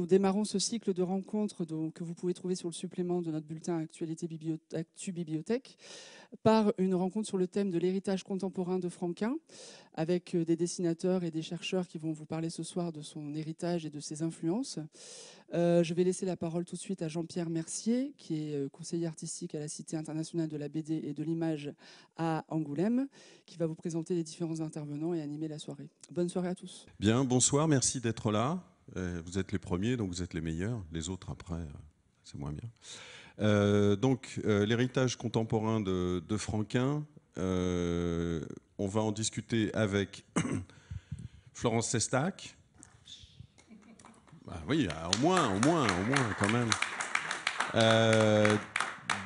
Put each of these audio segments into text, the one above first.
Nous démarrons ce cycle de rencontres donc, que vous pouvez trouver sur le supplément de notre bulletin Actualité Actu Bibliothèque par une rencontre sur le thème de l'héritage contemporain de Franquin avec euh, des dessinateurs et des chercheurs qui vont vous parler ce soir de son héritage et de ses influences. Euh, je vais laisser la parole tout de suite à Jean-Pierre Mercier, qui est euh, conseiller artistique à la Cité internationale de la BD et de l'image à Angoulême, qui va vous présenter les différents intervenants et animer la soirée. Bonne soirée à tous. Bien, bonsoir, merci d'être là. Euh, vous êtes les premiers, donc vous êtes les meilleurs. Les autres, après, euh, c'est moins bien. Euh, donc, l'héritage contemporain de, Franquin, on va en discuter avec Florence Sestac. Bah oui, ah, au moins, au moins, au moins, quand même.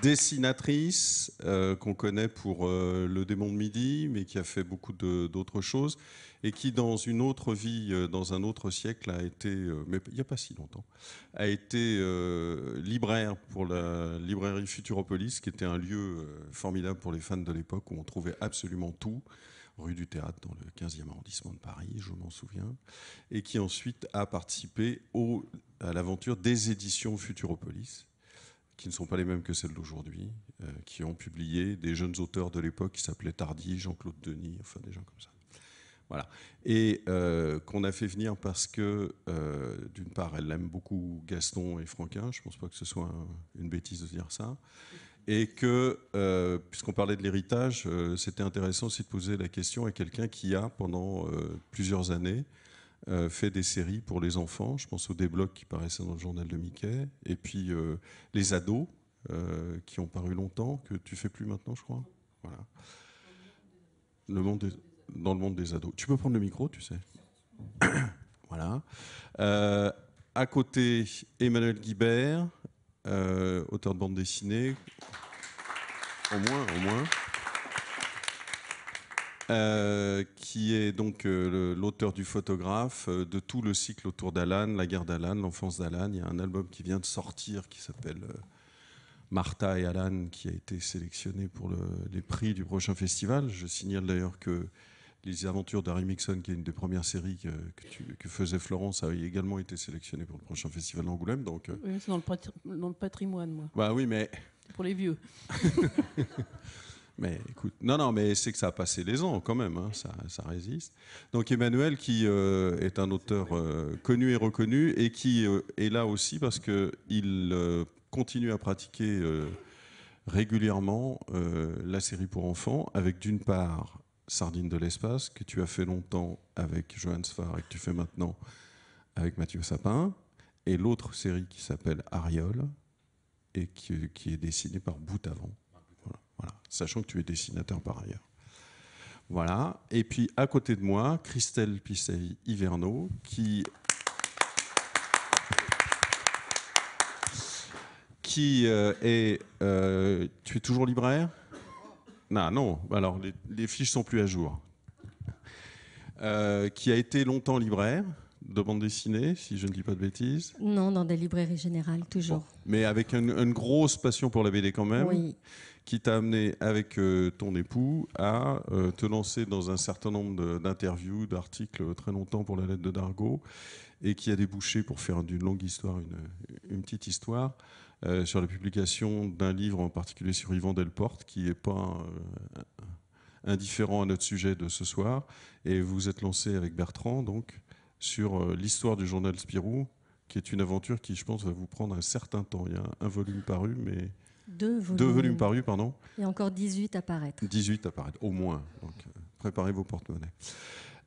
dessinatrice qu'on connaît pour Le démon de midi, mais qui a fait beaucoup d'autres choses et qui, dans une autre vie, euh, dans un autre siècle, a été, euh, mais il n'y a pas si longtemps, a été euh, libraire pour la librairie Futuropolis, qui était un lieu formidable pour les fans de l'époque où on trouvait absolument tout rue du Théâtre, dans le 15e arrondissement de Paris, je m'en souviens, et qui ensuite a participé à l'aventure des éditions Futuropolis, qui ne sont pas les mêmes que celles d'aujourd'hui, qui ont publié des jeunes auteurs de l'époque qui s'appelaient Tardy, Jean-Claude Denis, enfin des gens comme ça. Voilà. Et euh, qu'on a fait venir parce que, euh, d'une part, elle aime beaucoup Gaston et Franquin, je ne pense pas que ce soit une bêtise de dire ça, et que, euh, puisqu'on parlait de l'héritage, c'était intéressant aussi de poser la question à quelqu'un qui a, pendant plusieurs années, fait des séries pour les enfants, je pense aux déblocs qui paraissaient dans le journal de Mickey, et puis les ados qui ont paru longtemps, que tu fais plus maintenant, je crois. Voilà. Le monde des dans le monde des ados. Tu peux prendre le micro, tu sais. voilà. Euh, à côté, Emmanuel Guibert, euh, auteur de bande dessinée. Au moins, au moins. Euh, qui est donc l'auteur du photographe de tout le cycle autour d'Alan, la guerre d'Alan, l'enfance d'Alan. Il y a un album qui vient de sortir qui s'appelle Martha et Alan, qui a été sélectionné pour les prix du prochain festival. Je signale d'ailleurs que les aventures d'Harry Mixon, qui est une des premières séries que, tu, faisait Florence, a également été sélectionnée pour le prochain festival d'Angoulême. Donc, euh. oui, c'est dans, le, patrimoine, moi. Bah oui, mais. Pour les vieux. mais écoute, non, non, mais c'est que ça a passé les ans quand même, hein, ça, résiste. Donc Emmanuel, qui euh, est un auteur euh, connu et reconnu, et qui est là aussi parce qu'il continue à pratiquer régulièrement la série pour enfants avec d'une part Sardine de l'espace, que tu as fait longtemps avec Johan Sfar et que tu fais maintenant avec Mathieu Sapin, et l'autre série qui s'appelle Ariole, et qui, est dessinée par Bout Sachant que tu es dessinateur par ailleurs. Voilà. Et puis à côté de moi, Christelle Pissey Hiverno, qui qui euh, est. Euh, tu es toujours libraire non, non. Alors, les, les fiches sont plus à jour. Euh, qui a été longtemps libraire de bande dessinée, si je ne dis pas de bêtises. Non, dans des librairies générales, toujours. Mais avec une, grosse passion pour la BD quand même, oui. qui t'a amené avec euh, ton époux à euh, te lancer dans un certain nombre d'interviews, d'articles très longtemps pour la lettre de Dargo, et qui a débouché, pour faire d'une longue histoire une, une petite histoire, euh, sur la publication d'un livre en particulier sur Yvan Delporte, qui n'est pas euh, indifférent à notre sujet de ce soir. Et vous êtes lancé avec Bertrand donc sur euh, l'histoire du journal Spirou, qui est une aventure qui, je pense, va vous prendre un certain temps. Il y a un volume paru, mais... Deux volumes. Deux volumes parus, pardon. Et encore 18 à paraître. 18 à paraître, au moins. Donc, préparez vos porte-monnaies.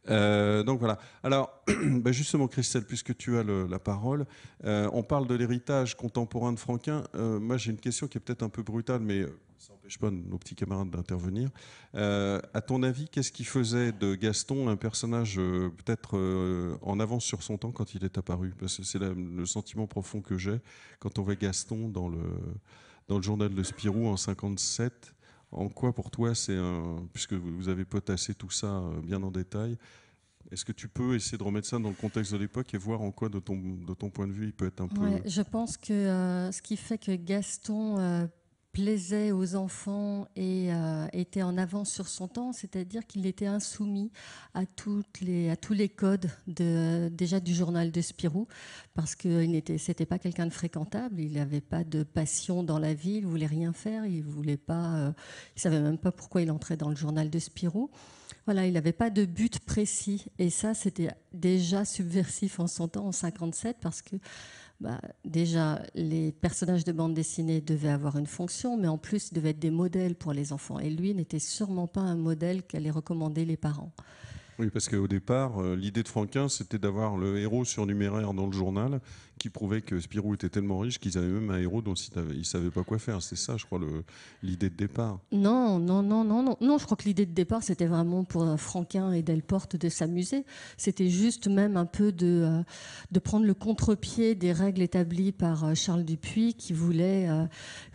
Euh, donc voilà. Alors, bah, justement, Christelle, puisque tu as la parole, euh, on parle de l'héritage contemporain de Franquin. Euh, moi, j'ai une question qui est peut-être un peu brutale, mais ça n'empêche pas nos petits camarades d'intervenir. à ton avis, qu'est-ce qui faisait de Gaston un personnage peut-être en avance sur son temps quand il est apparu Parce que c'est le sentiment profond que j'ai quand on voit Gaston dans le, dans le journal de Spirou en 57. En quoi pour toi c'est un. Puisque vous avez potassé tout ça euh, bien en détail, est-ce que tu peux essayer de remettre ça dans le contexte de l'époque et voir en quoi, de ton, point de vue, il peut être un peu. Je pense que euh, ce qui fait que Gaston euh, plaisait aux enfants et euh, était en avance sur son temps, c'est-à-dire qu'il était insoumis à, tous les codes déjà du journal de Spirou, parce que n'était pas quelqu'un de fréquentable, il n'avait pas de passion dans la vie, il voulait rien faire, il voulait pas, euh, il savait même pas pourquoi il entrait dans le journal de Spirou. Voilà, il n'avait pas de but précis, et ça c'était déjà subversif en son temps, en 57, parce que bah, déjà, les personnages de bande dessinée devaient avoir une fonction, mais en plus ils devaient être des modèles pour les enfants. Et lui n'était sûrement pas un modèle qu'allaient recommander les parents. Oui, parce qu'au départ, euh, l'idée de Franquin, c'était d'avoir le héros surnuméraire dans le journal qui prouvait que Spirou était tellement riche qu'ils avaient même un héros dont ils ne savaient pas quoi faire. C'est ça, je crois, l'idée de départ. Non, non, non, non, non. Non, je crois que l'idée de départ, c'était vraiment pour Franquin et Delporte de s'amuser. C'était juste même un peu de, euh, de prendre le contre-pied des règles établies par euh, Charles Dupuis qui voulait, euh,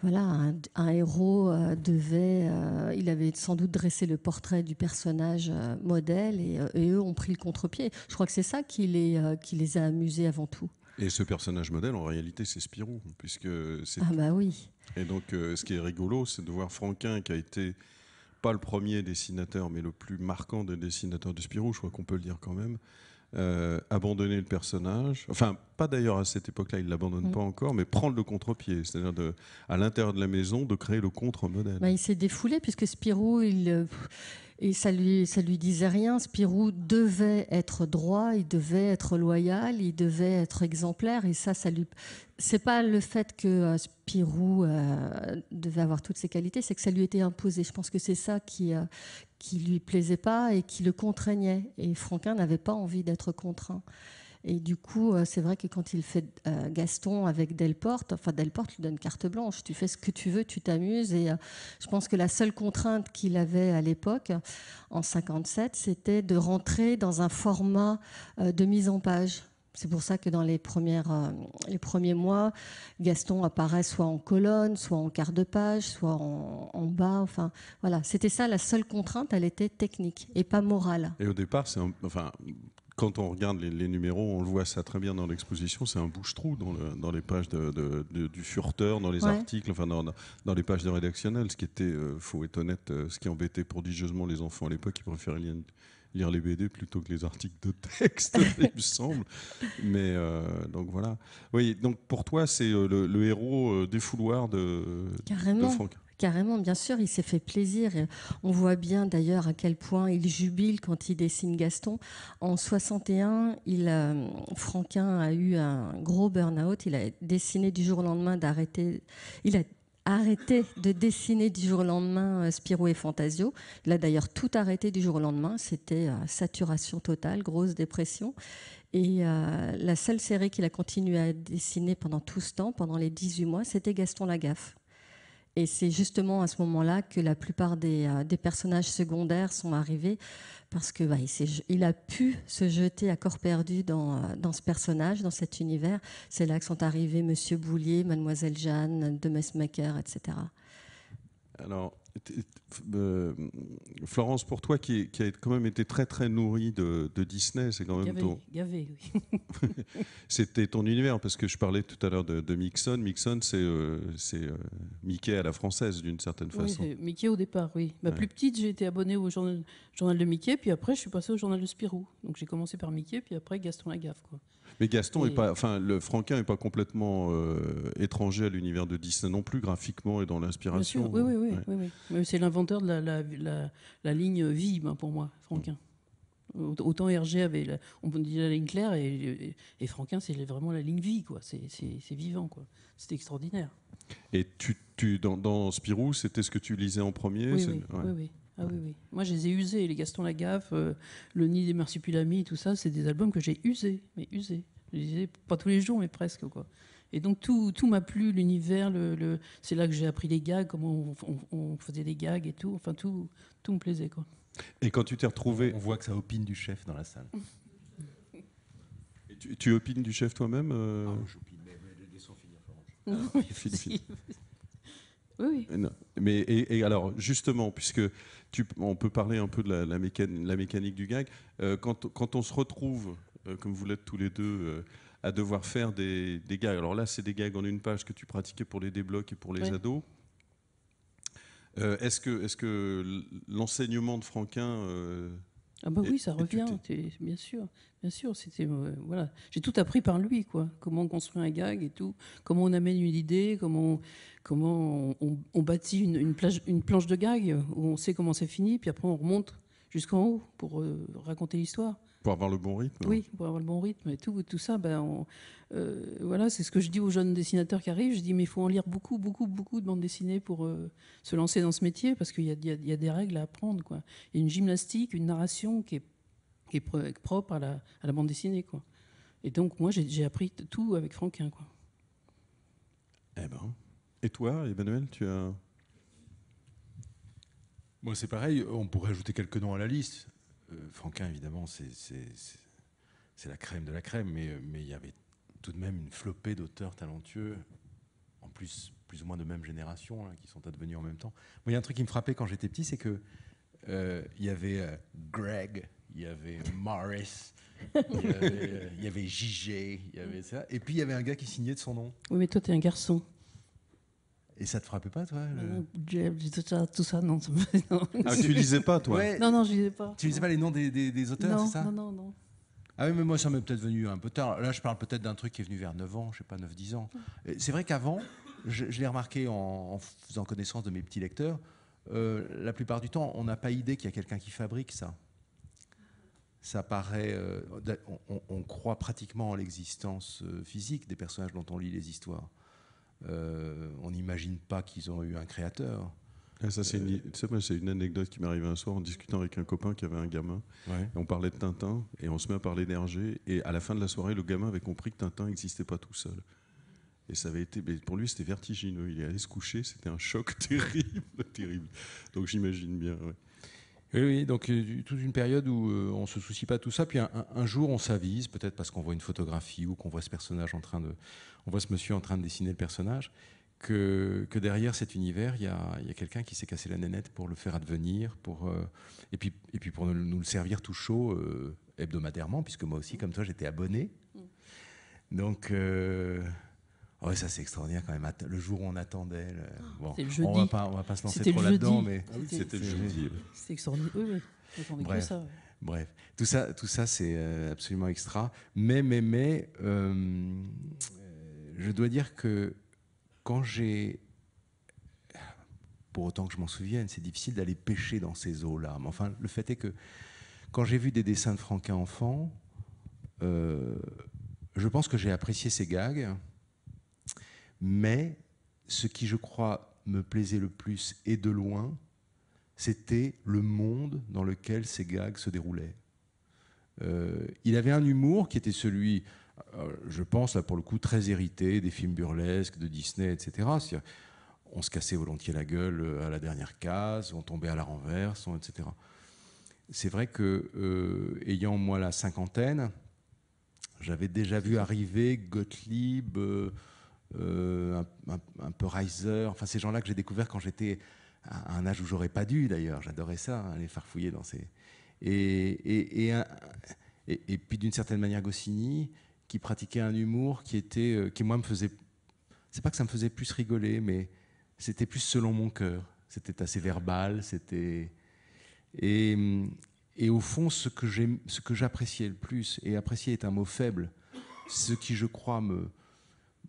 voilà, un, héros devait, il avait sans doute dressé le portrait du personnage modèle et, eux ont pris le contre-pied. Je crois que c'est ça qui les, qui les a amusés avant tout. Et ce personnage modèle, en réalité, c'est Spirou, puisque c'est. Ah bah oui. Et donc, euh, ce qui est rigolo, c'est de voir Franquin, qui a été pas le premier dessinateur, mais le plus marquant des dessinateurs de Spirou, je crois qu'on peut le dire quand même, euh, abandonner le personnage. Enfin, pas d'ailleurs à cette époque-là, il l'abandonne mm. pas encore, mais prendre le contre-pied, c'est-à-dire de, à l'intérieur de la maison, de créer le contre-modèle. Bah, il s'est défoulé puisque Spirou, il, euh, et ça lui, ça lui disait rien. Spirou devait être droit, il devait être loyal, il devait être exemplaire. Et ça, ça lui. C'est pas le fait que euh, Spirou euh, devait avoir toutes ses qualités, c'est que ça lui était imposé. Je pense que c'est ça qui, ne euh, qui lui plaisait pas et qui le contraignait. Et Franquin n'avait pas envie d'être contraint. Et du coup, euh, c'est vrai que quand il fait euh, Gaston avec Delporte, enfin Delporte lui donne carte blanche, tu fais ce que tu veux, tu t'amuses. Et euh, je pense que la seule contrainte qu'il avait à l'époque, en 57, c'était de rentrer dans un format de mise en page. C'est pour ça que dans les, premières, les premiers mois, Gaston apparaît soit en colonne, soit en quart de page, soit en, en bas. Enfin, voilà, c'était ça la seule contrainte. Elle était technique et pas morale. Et au départ, c'est enfin quand on regarde les, numéros, on le voit ça très bien dans l'exposition, c'est un bouche-trou dans, les pages du furteur, dans les articles, enfin dans, les pages de rédactionnel, ce qui était, il euh, faut être honnête, euh, ce qui embêtait prodigieusement les enfants à l'époque, ils préféraient lire, les BD plutôt que les articles de texte, il me semble. Mais euh, donc voilà. Oui, donc pour toi, c'est le, héros des fouloirs de, de Franck. Carrément, bien sûr, il s'est fait plaisir. On voit bien d'ailleurs à quel point il jubile quand il dessine Gaston. En 61, il, euh, Franquin a eu un gros burn-out. Il a dessiné du jour au lendemain d'arrêter. Il a arrêté de dessiner du jour au lendemain euh, Spirou et Fantasio. Il a d'ailleurs tout arrêté du jour au lendemain. C'était euh, saturation totale, grosse dépression. Et la seule série qu'il a continué à dessiner pendant tout ce temps, pendant les 18 mois, c'était Gaston Lagaffe. Et c'est justement à ce moment-là que la plupart des, euh, personnages secondaires sont arrivés, parce que bah, il, a pu se jeter à corps perdu dans, euh, dans ce personnage, dans cet univers. C'est là que sont arrivés Monsieur Boulier, Mademoiselle Jeanne, De Messmaker, etc. Alors, euh, Florence, pour toi qui, a quand même été très très nourrie de, Disney, c'est quand même ton... C'était ton univers parce que je parlais tout à l'heure de, de, Mixon. Mixon, c'est euh, euh, Mickey à la française d'une certaine façon. Mickey au départ, oui. Ma plus petite, j'ai été abonnée au journal, de Mickey, puis après je suis passée au journal de Spirou. Donc j'ai commencé par Mickey, puis après Gaston Lagaffe. Quoi. Mais Gaston est pas, enfin, le Franquin n'est pas complètement euh, étranger à l'univers de Disney non plus, graphiquement et dans l'inspiration. Oui, oui, oui, C'est l'inventeur de la, la, ligne vie, hein, pour moi, Franquin. Autant Hergé avait, on peut la ligne claire, et, Franquin, c'est vraiment la ligne vie, quoi. C'est vivant, quoi. C'est extraordinaire. Et tu, tu dans, Spirou, c'était ce que tu lisais en premier oui, oui. Ah oui, oui. Moi, je les ai usés. Les Gaston Lagaffe, euh, Le Nid des Marsupilami, tout ça, c'est des albums que j'ai usés. Mais usés. Je les pas tous les jours, mais presque, quoi. Et donc tout, tout m'a plu, l'univers, le, le... c'est là que j'ai appris les gags, comment on, faisait des gags et tout. Enfin, tout, tout me plaisait. Quoi. Et quand tu t'es retrouvé. On voit que ça opine du chef dans la salle. tu, opines du chef toi-même euh... Ah, je opine mais, mais, laissons finir, Florence. Ah, Oui, Mais, et, alors, justement, puisque on peut parler un peu de la, mécanique, du gag, euh, quand, on se retrouve, euh, comme vous l'êtes tous les deux, euh, à devoir faire des, gags, alors là, c'est des gags en une page que tu pratiquais pour les déblocs et pour les ados. est-ce que, est que l'enseignement de Franquin ah bah oui, ça revient, bien sûr, bien sûr. C'était euh, voilà, j'ai tout appris par lui, quoi. Comment on construit un gag et tout, comment on amène une idée, comment on, comment on, bâtit une, planche de gag où on sait comment ça finit, puis après on remonte jusqu'en haut pour euh, raconter l'histoire. Pour avoir le bon rythme Oui, pour avoir le bon rythme. Et tout, tout ça, ben, euh, voilà, c'est ce que je dis aux jeunes dessinateurs qui arrivent. Je dis, mais il faut en lire beaucoup, beaucoup, beaucoup de bandes dessinées pour euh, se lancer dans ce métier, parce qu'il y, a, des règles à apprendre. Quoi. Il y a une gymnastique, une narration qui est, propre à la, bande dessinée. Quoi. Et donc, moi, j'ai appris tout avec Franquin. Quoi. Eh ben. Et toi, Emmanuel, tu as... Moi c'est pareil, on pourrait ajouter quelques noms à la liste. Euh, Franquin, évidemment, c'est la crème de la crème, mais, il y avait tout de même une flopée d'auteurs talentueux, en plus, plus ou moins de même génération, hein, qui sont advenus en même temps. Moi, il y a un truc qui me frappait quand j'étais petit, c'est que euh, il y avait euh, Greg, il y avait Morris, il y avait, ça. Et puis il y avait un gars qui signait de son nom. Oui, mais toi, t'es un garçon. Et ça te frappait pas, toi le... tout, ça, tout ça, non. Ah, tu lisais pas, toi Non, non, je lisais pas. Tu lisais pas les noms des, des, auteurs, c'est ça Non, non, non. Ah oui, mais moi, ça m'est peut-être venu un peu tard. Là, je parle peut-être d'un truc qui est venu vers 9 ans, je sais pas, 9-10 ans. C'est vrai qu'avant, je, l'ai remarqué en, faisant connaissance de mes petits lecteurs, euh, la plupart du temps, on n'a pas idée qu'il y a quelqu'un qui fabrique ça. Ça paraît. Euh, on, on, croit pratiquement en l'existence euh, physique des personnages dont on lit les histoires. Euh, on n'imagine pas qu'ils ont eu un créateur. Ah, ça, euh, c'est une, anecdote qui m'est arrivée un soir en discutant avec un copain qui avait un gamin. on parlait de Tintin et on se met à parler d'Hergé. Et à la fin de la soirée, le gamin avait compris que Tintin n'existait pas tout seul. Et ça avait été, pour lui, c'était vertigineux. Il est allé se coucher, c'était un choc terrible, Donc j'imagine bien. Oui, donc euh, toute une période où euh, on se soucie pas de tout ça, puis un, jour on s'avise, peut-être parce qu'on voit une photographie ou qu'on voit ce personnage en train de, on voit ce monsieur en train de dessiner le personnage, que, que derrière cet univers il y a, quelqu'un qui s'est cassé la nénette pour le faire advenir, pour euh, et puis et puis pour nous, le servir tout chaud hebdomadairement, puisque moi aussi comme toi j'étais abonné, mm. donc. Ah ouais, ça c'est extraordinaire quand même. Le jour où on attendait. Ah, bon, On va va pas se lancer trop là-dedans, mais ah c'était le jeudi. C'est extraordinaire. Oui, oui. Bref. tout ça, tout ça, c'est euh, absolument extra. Mais, mais, mais, euh, je dois dire que quand j'ai, pour autant que je m'en souvienne, c'est difficile d'aller pêcher dans ces eaux-là. Mais enfin, le fait est que quand j'ai vu des dessins de Franquin enfant, euh, je pense que j'ai apprécié ces gags mais ce qui, je crois, me plaisait le plus et de loin, c'était le monde dans lequel ces gags se déroulaient. Euh, il avait un humour qui était celui, euh, je pense, là pour le coup, très hérité des films burlesques, de Disney, etc. On se cassait volontiers la gueule euh, à la dernière case, on tombait à la renverse, etc. C'est vrai que, ayant moi la cinquantaine, j'avais déjà vu arriver Gottlieb. Euh, un, peu Riser, enfin ces gens-là que j'ai découvert quand j'étais à un âge où j'aurais pas dû d'ailleurs, j'adorais ça, hein, aller farfouiller dans ces... Et, et, puis d'une certaine manière Goscinny, qui pratiquait un humour qui était, euh, qui moi me faisait... C'est pas que ça me faisait plus rigoler, mais c'était plus selon mon cœur, c'était assez verbal, c'était... Et, et au fond, ce que j'appréciais le plus, et apprécier est un mot faible, ce qui, je crois, me,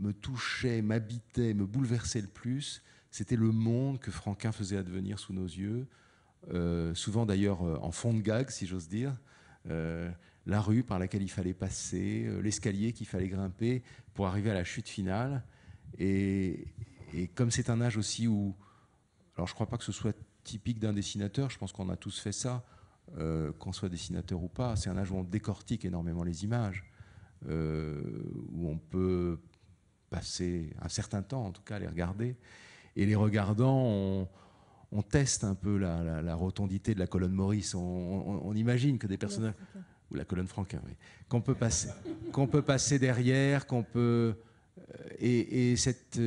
me touchait, m'habitait, me bouleversait le plus, c'était le monde que Franquin faisait advenir sous nos yeux, euh, souvent d'ailleurs euh, en fond de gag, si j'ose dire. Euh, la rue par laquelle il fallait passer, l'escalier qu'il fallait grimper pour arriver à la chute finale. Et, comme c'est un âge aussi où, alors je ne crois pas que ce soit typique d'un dessinateur, je pense qu'on a tous fait ça, qu'on soit dessinateur ou pas. C'est un âge où on décortique énormément les images, où on peut passer un certain temps, en tout cas, les regarder. Et les regardant, on, teste un peu la, rotondité de la colonne Maurice. On, imagine que des personnages ou la colonne Franquin, oui, qu'on peut passer, qu'on peut passer derrière, qu'on peut euh, et, euh, cette,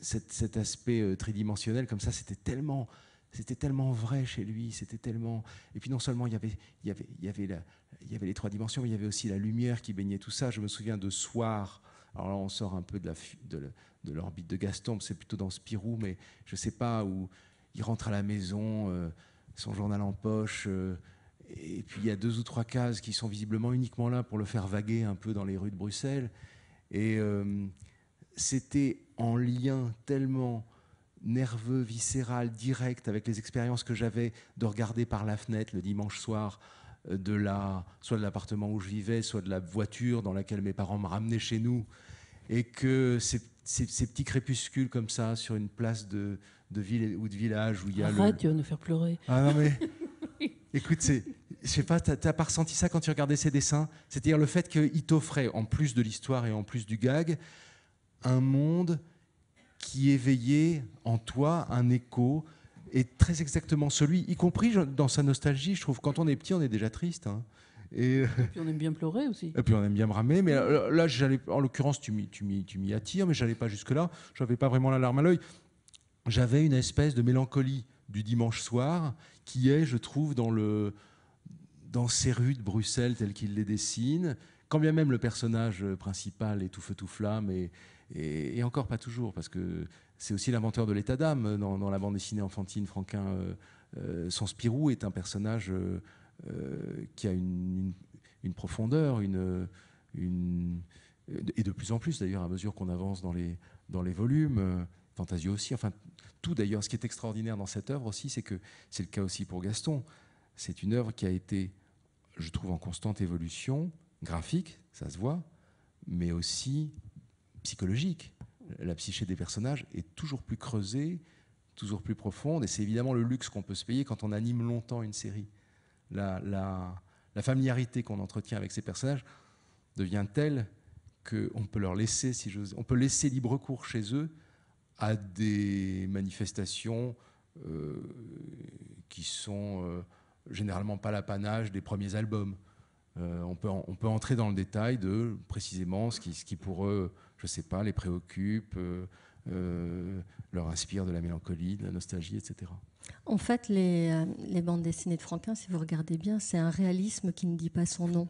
cet aspect euh, tridimensionnel comme ça, c'était tellement c'était tellement vrai chez lui, c'était tellement. Et puis non seulement il y avait, il y avait, il y avait, la, il y avait les trois dimensions, mais il y avait aussi la lumière qui baignait tout ça. Je me souviens de soirs alors là, on sort un peu de l'orbite de, Gaston, c'est plutôt dans Spirou, mais je ne sais pas, où il rentre à la maison, euh, son journal en poche, euh, et puis il y a deux ou trois cases qui sont visiblement uniquement là pour le faire vaguer un peu dans les rues de Bruxelles. Et euh, c'était en lien tellement nerveux, viscéral, direct avec les expériences que j'avais de regarder par la fenêtre le dimanche soir euh, de la, soit de l'appartement où je vivais, soit de la voiture dans laquelle mes parents me ramenaient chez nous. Et que ces, petits crépuscules comme ça, sur une place de, de ville ou de village où il y a. Arrête, tu vas nous faire pleurer. Ah non, mais. Écoute, c'est, je sais pas, t'as pas ressenti ça quand tu regardais ces dessins C'est-à-dire le fait qu'il t'offrait, en plus de l'histoire et en plus du gag, un monde qui éveillait en toi un écho est très exactement celui, y compris dans sa nostalgie. Je trouve quand on est petit, on est déjà triste. Hein. Euh, et, puis on aime bien pleurer aussi. Et puis on aime bien ramer. Mais euh, là, j'allais, en l'occurrence, tu m'y, attires, mais j'allais pas jusque-là. Je J'avais pas vraiment la larme à l'œil. J'avais une espèce de mélancolie du dimanche soir qui est, je trouve, dans, dans ces rues de Bruxelles telles qu'il les dessine. Quand bien même le personnage euh, principal est tout feu tout flamme et, et, encore pas toujours, parce que c'est aussi l'inventeur de l'état d'âme dans, la bande dessinée enfantine. Franquin, euh, euh son Spirou est un personnage euh, euh, qui a une, profondeur, une, et de plus en plus d'ailleurs à mesure qu'on avance dans les, dans les volumes. Fantasio aussi, enfin tout d'ailleurs. Ce qui est extraordinaire dans cette œuvre aussi, c'est que c'est le cas aussi pour Gaston. C'est une œuvre qui a été, je trouve, en constante évolution graphique, ça se voit, mais aussi psychologique. La psyché des personnages est toujours plus creusée, toujours plus profonde, et c'est évidemment le luxe qu'on peut se payer quand on anime longtemps une série. La, familiarité qu'on entretient avec ces personnages devient telle qu'on peut leur laisser, si on peut laisser libre cours chez eux à des manifestations euh, qui sont euh, généralement pas l'apanage des premiers albums. Euh, on, peut, on peut entrer dans le détail de précisément ce qui, ce qui pour eux je sais pas, les préoccupe, euh, euh, leur inspire de la mélancolie, de la nostalgie, etc. En fait, euh, les, bandes dessinées de Franquin, si vous regardez bien, c'est un réalisme qui ne dit pas son nom.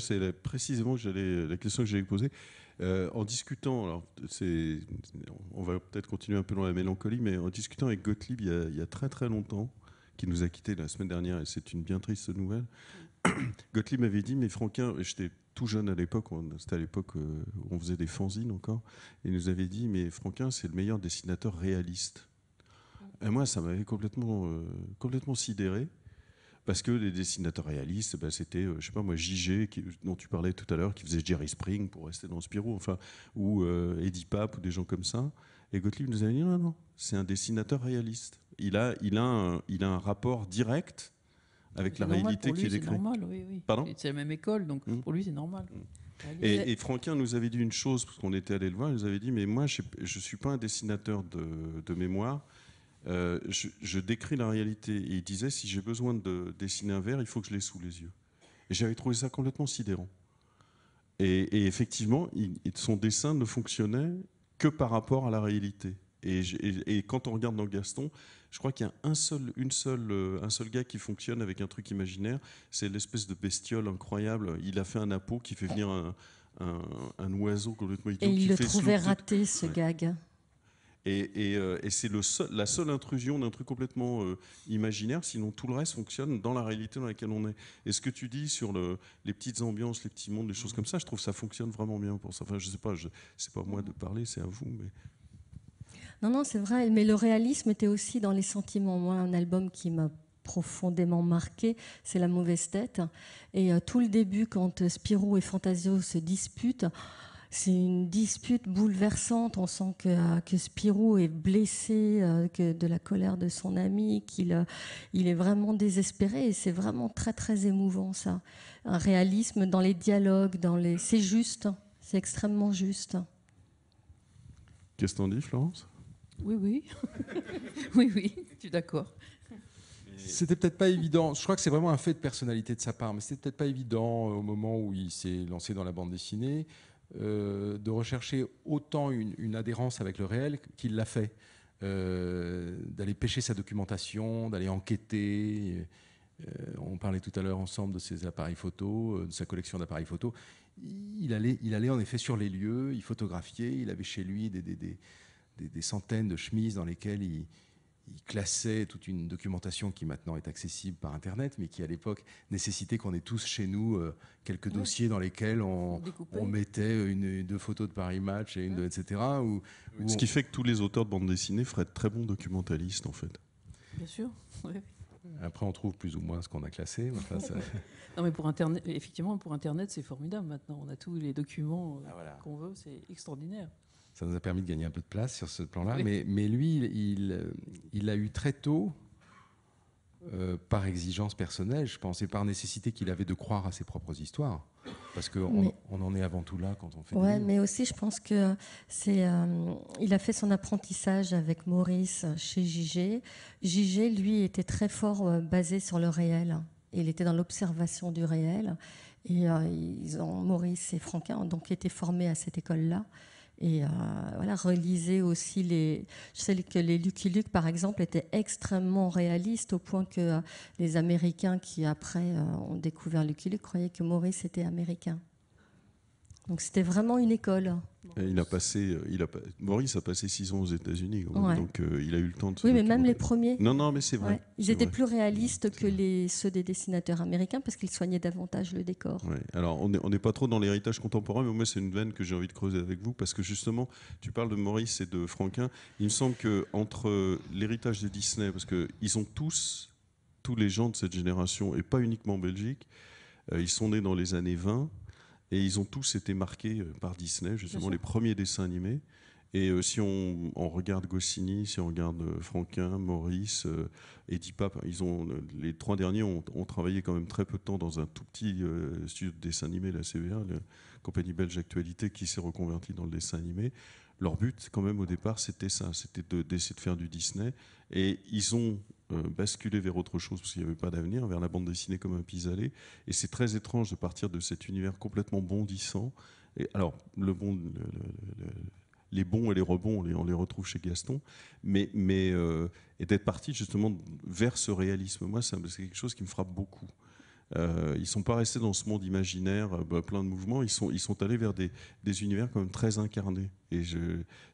c'est précisément la question que j'allais poser. en discutant, alors on va peut-être continuer un peu dans la mélancolie, mais en discutant avec Gottlieb il y a, il y a très très longtemps, qui nous a quittés la semaine dernière, et c'est une bien triste nouvelle, Gottlieb m'avait dit, mais Franquin, j'étais tout jeune à l'époque, c'était à l'époque euh, où on faisait des fanzines encore, et nous avait dit Mais Franquin, c'est le meilleur dessinateur réaliste. Et moi, ça m'avait complètement, euh, complètement sidéré. Parce que les dessinateurs réalistes, bah, c'était, euh, je sais pas moi, JG, dont tu parlais tout à l'heure, qui faisait Jerry Spring pour rester dans Spirou, enfin, ou Eddie Pape, ou des gens comme ça. Et Gottlieb nous avait dit non, non, c'est un dessinateur réaliste. Il a, il a, il a un rapport direct avec la réalité qui est décrite. C'est normal, oui, Pardon C'est la même école, donc mmh. pour lui, c'est normal. Mmh. Bah, et, Franquin nous avait dit une chose, parce qu'on était allé le voir, il nous avait dit, mais moi, je ne suis pas un dessinateur de, mémoire, euh, je, décris la réalité. Et il disait, si j'ai besoin de dessiner un verre, il faut que je l'ai sous les yeux. Et j'avais trouvé ça complètement sidérant. Et, effectivement, il, son dessin ne fonctionnait que par rapport à la réalité. Et, et quand on regarde dans Gaston, je crois qu'il y a un seul, une seule, euh, un seul gars qui fonctionne avec un truc imaginaire. C'est l'espèce de bestiole incroyable. Il a fait un appôt qui fait venir un, oiseau complètement idiot. Et il le trouvait raté, ce gag. Et, euh, c'est la seule intrusion d'un truc complètement euh, imaginaire, sinon tout le reste fonctionne dans la réalité dans laquelle on est. Et ce que tu dis sur le, les petites ambiances, les petits mondes, les choses mm. comme ça, je trouve que ça fonctionne vraiment bien pour ça. Enfin, je sais pas, c'est pas à moi de parler, c'est à vous, mais. Non, non, c'est vrai, mais le réalisme était aussi dans les sentiments. Moi, un album qui m'a profondément marqué, c'est La mauvaise tête. Et euh, tout le début, quand euh, Spirou et Fantasio se disputent, c'est une dispute bouleversante. On sent que, euh, que Spirou est blessé que de la colère de son ami, qu'il il est vraiment désespéré. Et c'est vraiment très, très émouvant, ça. Un réalisme dans les dialogues, dans les... c'est juste, c'est extrêmement juste. Qu'est-ce que t'en dis, Florence oui, oui. oui, oui, je suis d'accord. C'était peut-être pas évident. Je crois que c'est vraiment un fait de personnalité de sa part, mais c'était peut-être pas évident euh, au moment où il s'est lancé dans la bande dessinée euh, de rechercher autant une, adhérence avec le réel qu'il l'a fait, euh, d'aller pêcher sa documentation, d'aller enquêter. on parlait tout à l'heure ensemble de ses appareils photos, de sa collection d'appareils photos. Il allait, il allait en effet sur les lieux, il photographiait, il avait chez lui des, des, des des, centaines de chemises dans lesquelles il, classaient classait toute une documentation qui maintenant est accessible par Internet, mais qui à l'époque nécessitait qu'on ait tous chez nous euh, quelques dossiers dans lesquels on, mettait une, deux photos de Paris Match et une, etc. ou Ce qui fait que tous les auteurs de bande dessinée feraient de très bons documentalistes en fait. Bien sûr. Après, on trouve plus ou moins ce qu'on a classé. non, mais pour Internet, effectivement, pour Internet, c'est formidable maintenant. On a tous les documents euh, ah, qu'on veut, c'est extraordinaire ça nous a permis de gagner un peu de place sur ce plan-là. Mais, lui, il, euh, il, a eu très tôt, euh, par exigence personnelle, je pense, et par nécessité qu'il avait de croire à ses propres histoires. Parce qu'on en est avant tout là quand on fait. Oui, mais aussi je pense que c'est, euh, il a fait son apprentissage avec Maurice chez Gigé. Gigé, lui, était très fort basé sur le réel. Il était dans l'observation du réel. Et ils ont, Maurice et Franquin ont donc été formés à cette école-là. Et euh, voilà, relisez aussi les. Je sais que les Lucky Luke, par exemple, étaient extrêmement réalistes au point que euh, les Américains qui, après, euh, ont découvert Lucky Luke croyaient que Maurice était américain. Donc c'était vraiment une école. Maurice. a passé, euh, il Maurice a passé six ans aux États-Unis, donc euh, il a eu le temps de. oui, mais même les premiers. Non, non, mais c'est vrai. Ils étaient plus réalistes que les, ceux des dessinateurs américains parce qu'ils soignaient davantage le décor. Alors, on n'est pas trop dans l'héritage contemporain, mais au moins c'est une veine que j'ai envie de creuser avec vous parce que justement, tu parles de Maurice et de Franquin. Il me semble que entre euh, l'héritage de Disney, parce qu'ils ont tous, tous les gens de cette génération, et pas uniquement en Belgique, ils sont nés dans les années 20. Et ils ont tous été marqués euh, par Disney, justement les premiers dessins animés. Et euh, si on, regarde Goscinny, si on regarde euh, Franquin, Maurice, et Eddie ils ont, les trois derniers ont, travaillé quand même très peu de temps dans un tout petit studio de dessin animé, la CVA, la compagnie belge Actualité, qui s'est reconvertie dans le dessin animé leur but, quand même, au départ, c'était ça, c'était d'essayer de, faire du Disney. Et ils ont euh, basculé vers autre chose, parce qu'il n'y avait pas d'avenir, vers la bande dessinée comme un pis-aller. Et c'est très étrange de partir de cet univers complètement bondissant. Et, alors, le les bons et les rebonds, on les, retrouve chez Gaston, mais, mais euh, d'être parti justement vers ce réalisme, moi, c'est quelque chose qui me frappe beaucoup. Euh, ils ne sont pas restés dans ce monde imaginaire euh, bah, plein de mouvements, ils sont, allés vers des, univers quand même très incarnés. Et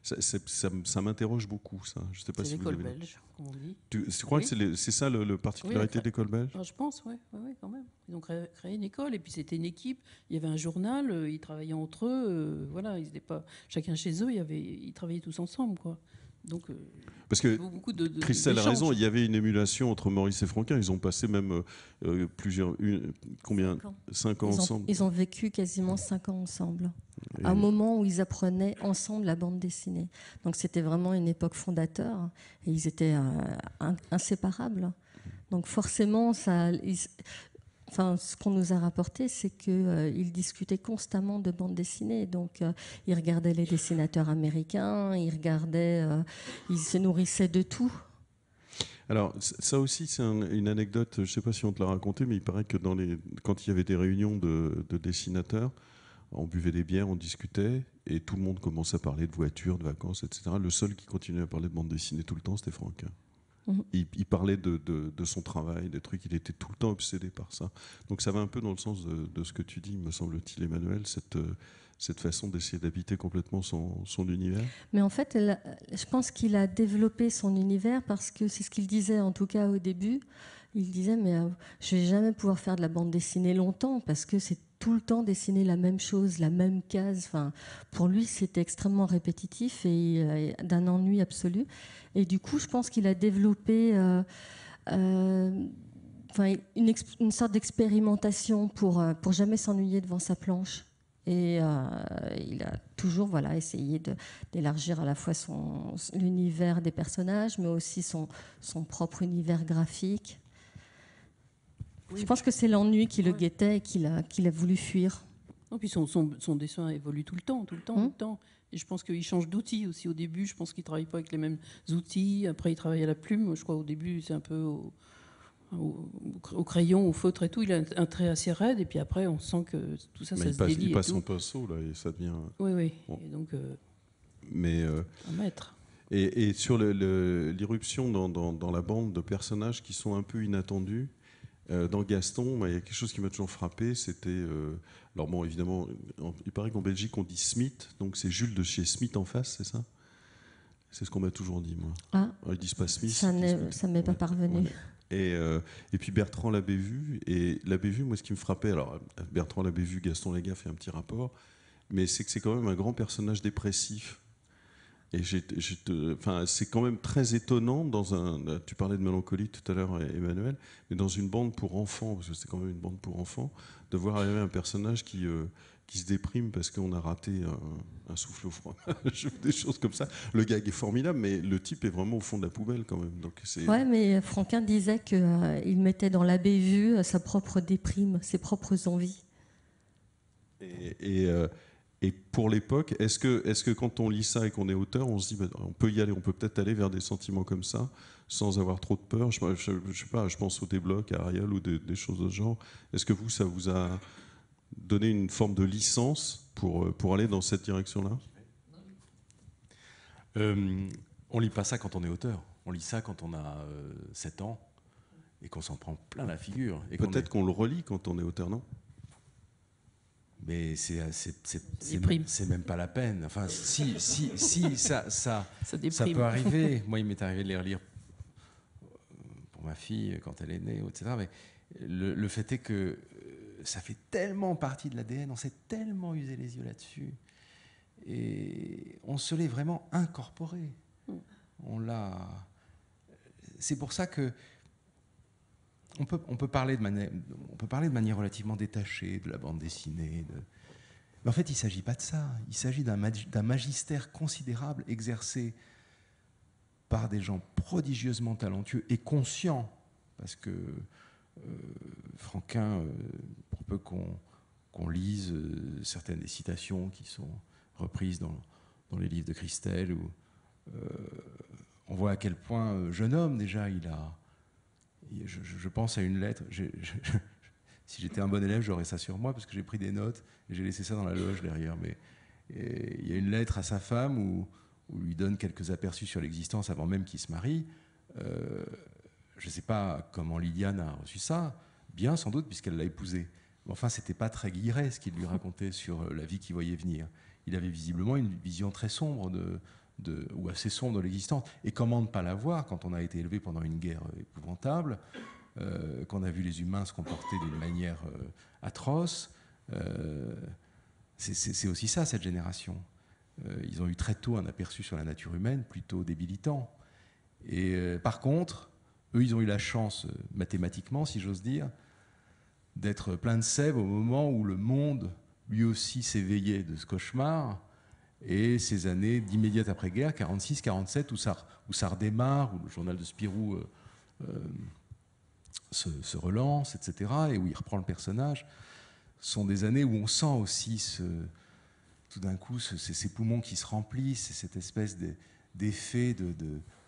ça, m'interroge beaucoup, ça. Je sais pas si l'école belge, comme on dit. Tu, crois que c'est ça la particularité de l'école belge Je pense, oui, quand même. Ils ont créé, une école, et puis c'était une équipe. Il y avait un journal, euh, ils travaillaient entre eux, voilà, ils pas chacun chez eux, ils travaillaient tous ensemble, quoi. Donc, euh, Parce que de, Christelle a raison, il y avait une émulation entre Maurice et Franquin. Ils ont passé même euh, euh, plusieurs. combien Cinq ans, ensemble. ils ont vécu quasiment cinq ans ensemble. À un moment où ils apprenaient ensemble la bande dessinée. Donc c'était vraiment une époque fondateur. Et ils étaient inséparables. Donc forcément, ça, Enfin, ce qu'on nous a rapporté, c'est qu'il euh, discutaient discutait constamment de bande dessinées. Donc, euh, il regardait les dessinateurs américains, il regardait, euh, il se nourrissait de tout. Alors, ça aussi, c'est une anecdote. Je ne sais pas si on te l'a raconté, mais il paraît que quand il y avait des réunions de, de dessinateurs, on buvait des bières, on discutait, et tout le monde commençait à parler de voitures, de vacances, etc. Le seul qui continuait à parler de bande dessinée tout le temps, c'était Franck. Hein. Mhm. Il, parlait de, son travail, des trucs, il était tout le temps obsédé par ça. Donc ça va un peu dans le sens de, ce que tu dis, me semble-t-il, Emmanuel, cette, euh, cette façon d'essayer d'habiter complètement son, univers. Mais en fait, je pense qu'il a développé son univers parce que c'est ce qu'il disait en tout cas au début. Il disait, mais je euh, je vais jamais pouvoir faire de la bande dessinée longtemps parce que c'est tout le temps dessiner la même chose, la même case. Enfin, pour lui, c'était extrêmement répétitif et, euh, d'un ennui absolu. Et du coup, je pense qu'il a développé euh, euh, enfin, une, sorte d'expérimentation pour, pour jamais s'ennuyer devant sa planche. Et il a toujours voilà, essayé d'élargir à la fois l'univers des personnages, mais aussi son, son propre univers graphique je pense que c'est l'ennui qui le guettait et qu'il a, a voulu fuir. Non, puis son, son, dessin évolue tout le temps, tout le temps, tout le hum. temps. Et je pense qu'il change d'outils aussi. Au début, je pense qu'il ne travaille pas avec les mêmes outils. Après, il travaille à la plume. Je crois au début, c'est un peu au, crayon, au feutre et tout. Il a un trait assez raide. Et puis après, on sent que tout ça, Mais ça se passe, délie. Il passe son pinceau, là, et ça devient. Euh, oui, oui. donc. Euh, euh, un maître. Et, sur l'irruption dans, la bande de personnages qui sont un peu inattendus, euh, dans Gaston, il y a quelque chose qui m'a toujours frappé, c'était... Euh, alors bon, évidemment, il paraît qu'en Belgique, on dit Smith, donc c'est Jules de chez Smith en face, c'est ça C'est ce qu'on m'a toujours dit, moi. Ah, ils disent pas Smith. Ça ne m'est pas parvenu. Et, euh, et, puis Bertrand vu Et vu moi, ce qui me frappait, alors Bertrand Labévu, Gaston Lagaffe fait un petit rapport, mais c'est que c'est quand même un grand personnage dépressif. Et enfin, c'est quand même très étonnant dans un. Euh, tu parlais de mélancolie tout à l'heure, Emmanuel, mais dans une bande pour enfants, parce que c'est quand même une bande pour enfants, de voir arriver un personnage qui euh, qui se déprime parce qu'on a raté un, souffle au froid des choses comme ça. Le gag est formidable, mais le type est vraiment au fond de la poubelle quand même. Donc c'est. Ouais, mais Franquin disait qu'il euh, mettait dans la bévue sa propre déprime, ses propres envies. Et, et pour l'époque, est-ce que, est que quand on lit ça et qu'on est auteur, on se dit, bah, on peut y aller, on peut peut-être aller vers des sentiments comme ça, sans avoir trop de peur Je, sais pas, je pense au débloc, à Ariel ou des, choses de ce genre. Est-ce que vous, ça vous a donné une forme de licence pour, euh, pour aller dans cette direction-là euh, On lit pas ça quand on est auteur. On lit ça quand on a 7 euh, ans et qu'on s'en prend plein la figure. Peut-être qu'on le relit quand on est auteur, non mais c'est c'est même pas la peine. Enfin, si si si ça ça ça, peut arriver. Moi, il m'est arrivé de les relire euh, pour ma fille euh, quand elle est née, etc. Mais le, le fait est que euh, ça fait tellement partie de l'ADN, on s'est tellement usé les yeux là-dessus, et on se l'est vraiment incorporé. Mm. On l'a. C'est pour ça que on peut, parler de manière, on peut parler de manière relativement détachée de la bande dessinée. Mais en fait, il ne s'agit pas de ça. Il s'agit d'un magistère considérable exercé par des gens prodigieusement talentueux et conscients. Parce que euh, Franquin, euh, pour peu qu'on lise euh, certaines des citations qui sont reprises dans, dans les livres de Christelle, où, on voit à quel point, jeune homme déjà, il a je, pense à une lettre. si j'étais un bon élève, j'aurais ça sur moi parce que j'ai pris des notes et j'ai laissé ça dans la loge derrière. Mais il y a une lettre à sa femme où, où lui donne quelques aperçus sur l'existence avant même qu'il se marie. Euh, je ne sais pas comment Liliane a reçu ça. Bien, sans doute, puisqu'elle l'a épousé. enfin, c'était pas très guiré ce qu'il lui racontait sur la vie qu'il voyait venir. Il avait visiblement une vision très sombre de, de, ou assez sombre de l'existence. Et comment ne pas la voir quand on a été élevé pendant une guerre épouvantable, euh, qu'on a vu les humains se comporter d'une manière euh, atroce euh, C'est aussi ça, cette génération. Euh, ils ont eu très tôt un aperçu sur la nature humaine plutôt débilitant. Et par contre, eux, ils ont eu la chance, mathématiquement, si j'ose dire, d'être plein de sève au moment où le monde, lui aussi, s'éveillait de ce cauchemar et ces années d'immédiate après-guerre, 46-47, où ça, où ça redémarre, où le journal de Spirou euh, euh, se, relance, etc., et où il reprend le personnage, sont des années où on sent aussi tout d'un coup ces, poumons qui se remplissent, cette espèce d'effet de,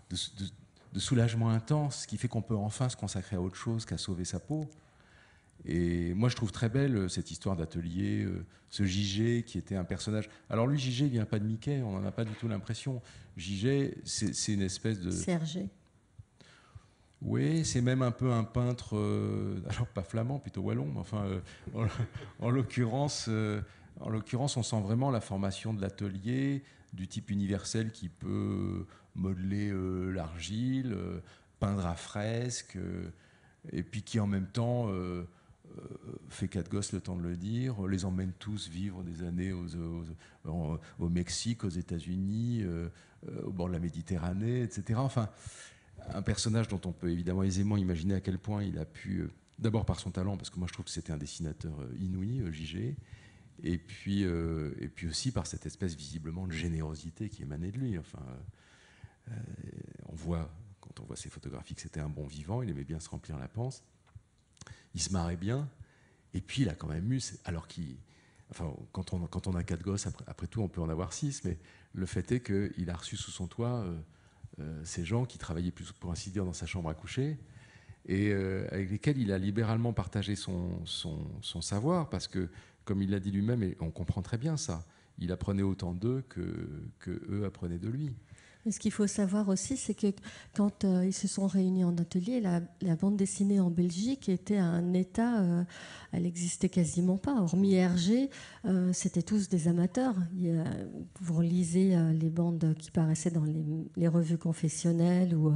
de, soulagement intense qui fait qu'on peut enfin se consacrer à autre chose qu'à sauver sa peau. Et moi, je trouve très belle euh, cette histoire d'atelier, euh, ce Jigé qui était un personnage. Alors lui, Jigé, il vient pas de Mickey, on n'en a pas du tout l'impression. Jigé, c'est une espèce de... Sergé. Oui, c'est même un peu un peintre, euh, alors pas flamand, plutôt wallon, mais enfin, en en, en l'occurrence, on sent vraiment la formation de l'atelier, du type universel qui peut modeler l'argile, peindre à fresque, et puis qui en même temps euh, fait quatre gosses, le temps de le dire, les emmène tous vivre des années au Mexique, aux États-Unis, euh, euh, au bord de la Méditerranée, etc. Enfin, un personnage dont on peut évidemment aisément imaginer à quel point il a pu, d'abord par son talent, parce que moi je trouve que c'était un dessinateur inouï, JG, et puis, et puis aussi par cette espèce visiblement de générosité qui émanait de lui. Enfin, on voit, quand on voit ses photographies, que c'était un bon vivant, il aimait bien se remplir la panse il se marrait bien. Et puis, il a quand même eu, alors qu'il. quand on, a quatre gosses, après, tout, on peut en avoir six, mais le fait est qu'il a reçu sous son toit euh, euh, ces gens qui travaillaient, plus, pour ainsi dire, dans sa chambre à coucher, et euh, avec lesquels il a libéralement partagé son, savoir, parce que, comme il l'a dit lui-même, et on comprend très bien ça, il apprenait autant d'eux que eux apprenaient de lui. Et ce qu'il faut savoir aussi, c'est que quand euh, ils se sont réunis en atelier, la, bande dessinée en Belgique était à un état, euh, elle n'existait quasiment pas. Hormis Hergé, euh, c'était tous des amateurs. Il, vous lisez les bandes qui paraissaient dans les, revues confessionnelles ou,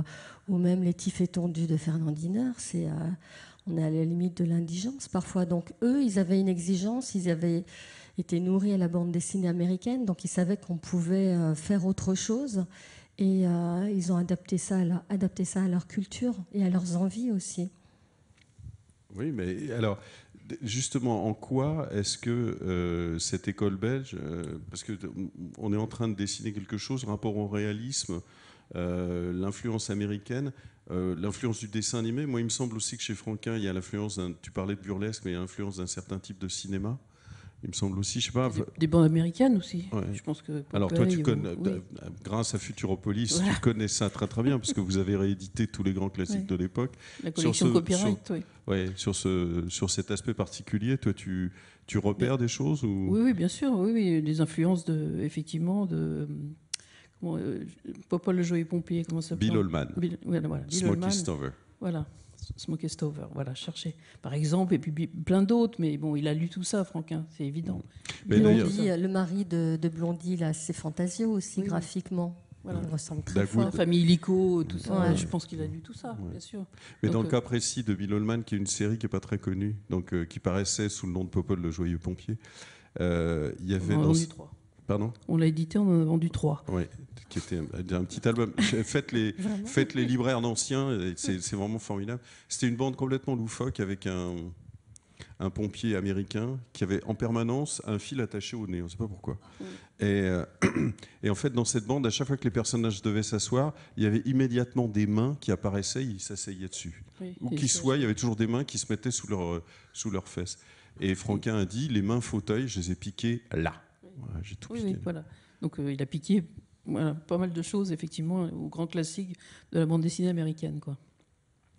ou même les tifs étendus de Fernandineur. C'est on est à la limite de l'indigence parfois. Donc eux, ils avaient une exigence, ils avaient été nourris à la bande dessinée américaine, donc ils savaient qu'on pouvait faire autre chose. Et euh, ils ont adapté ça, à leur, ça à leur culture et à leurs envies aussi. Oui, mais alors, justement, en quoi est-ce que euh, cette école belge, euh, parce parce qu'on est en train de dessiner quelque chose, rapport au réalisme, l'influence américaine, l'influence du dessin animé, moi il me semble aussi que chez Franquin, il y a l'influence, tu parlais de burlesque, mais il y a l'influence d'un certain type de cinéma il me semble aussi, je sais pas. Des, bandes américaines aussi. Je pense que. Alors toi, tu connais, bah, grâce à Futuropolis, tu connais ça très très bien parce que vous avez réédité tous les grands classiques de l'époque. La collection sur copyright, oui. sur ce, sur cet aspect particulier, toi, tu, tu repères des choses ou... Oui, oui, bien sûr, oui, oui, des influences de, effectivement, de. Comment, euh, Popol le Joyeux Pompier, comment ça s'appelle Bill Holman. Bill, voilà, Bill Stover. Voilà. Smokey Stover, voilà, chercher par exemple, et puis plein d'autres, mais bon, il a lu tout ça, Franquin, hein, c'est évident. Mm. Euh, le mari de, de Blondie, là, c'est fantasio aussi, graphiquement. Voilà. Il ressemble très Famille Lico, tout ça. Je pense qu'il a lu tout ça, bien sûr. Mais dans le euh, cas précis de Bill Holman, qui est une série qui n'est pas très connue, donc euh, qui paraissait sous le nom de Popol le Joyeux Pompier, il y avait dans, on l'a édité, on en a vendu trois. Oui, qui était un, petit album. faites, les, faites les libraires d'anciens, c'est vraiment formidable. C'était une bande complètement loufoque avec un, pompier américain qui avait en permanence un fil attaché au nez, on ne sait pas pourquoi. Mm. Euh, et, en fait, dans cette bande, à chaque fois que les personnages devaient s'asseoir, il y avait immédiatement des mains qui apparaissaient, et ils s'asseyaient dessus. Ou qui qu'ils soient, il y avait toujours des mains qui se mettaient sous euh, leurs leur fesses. Et Franquin a dit, les mains fauteuil, je les ai piquées là j'ai tout Donc euh, il a piqué pas mal de choses, effectivement, aux grands classiques de la bande dessinée américaine. Quoi.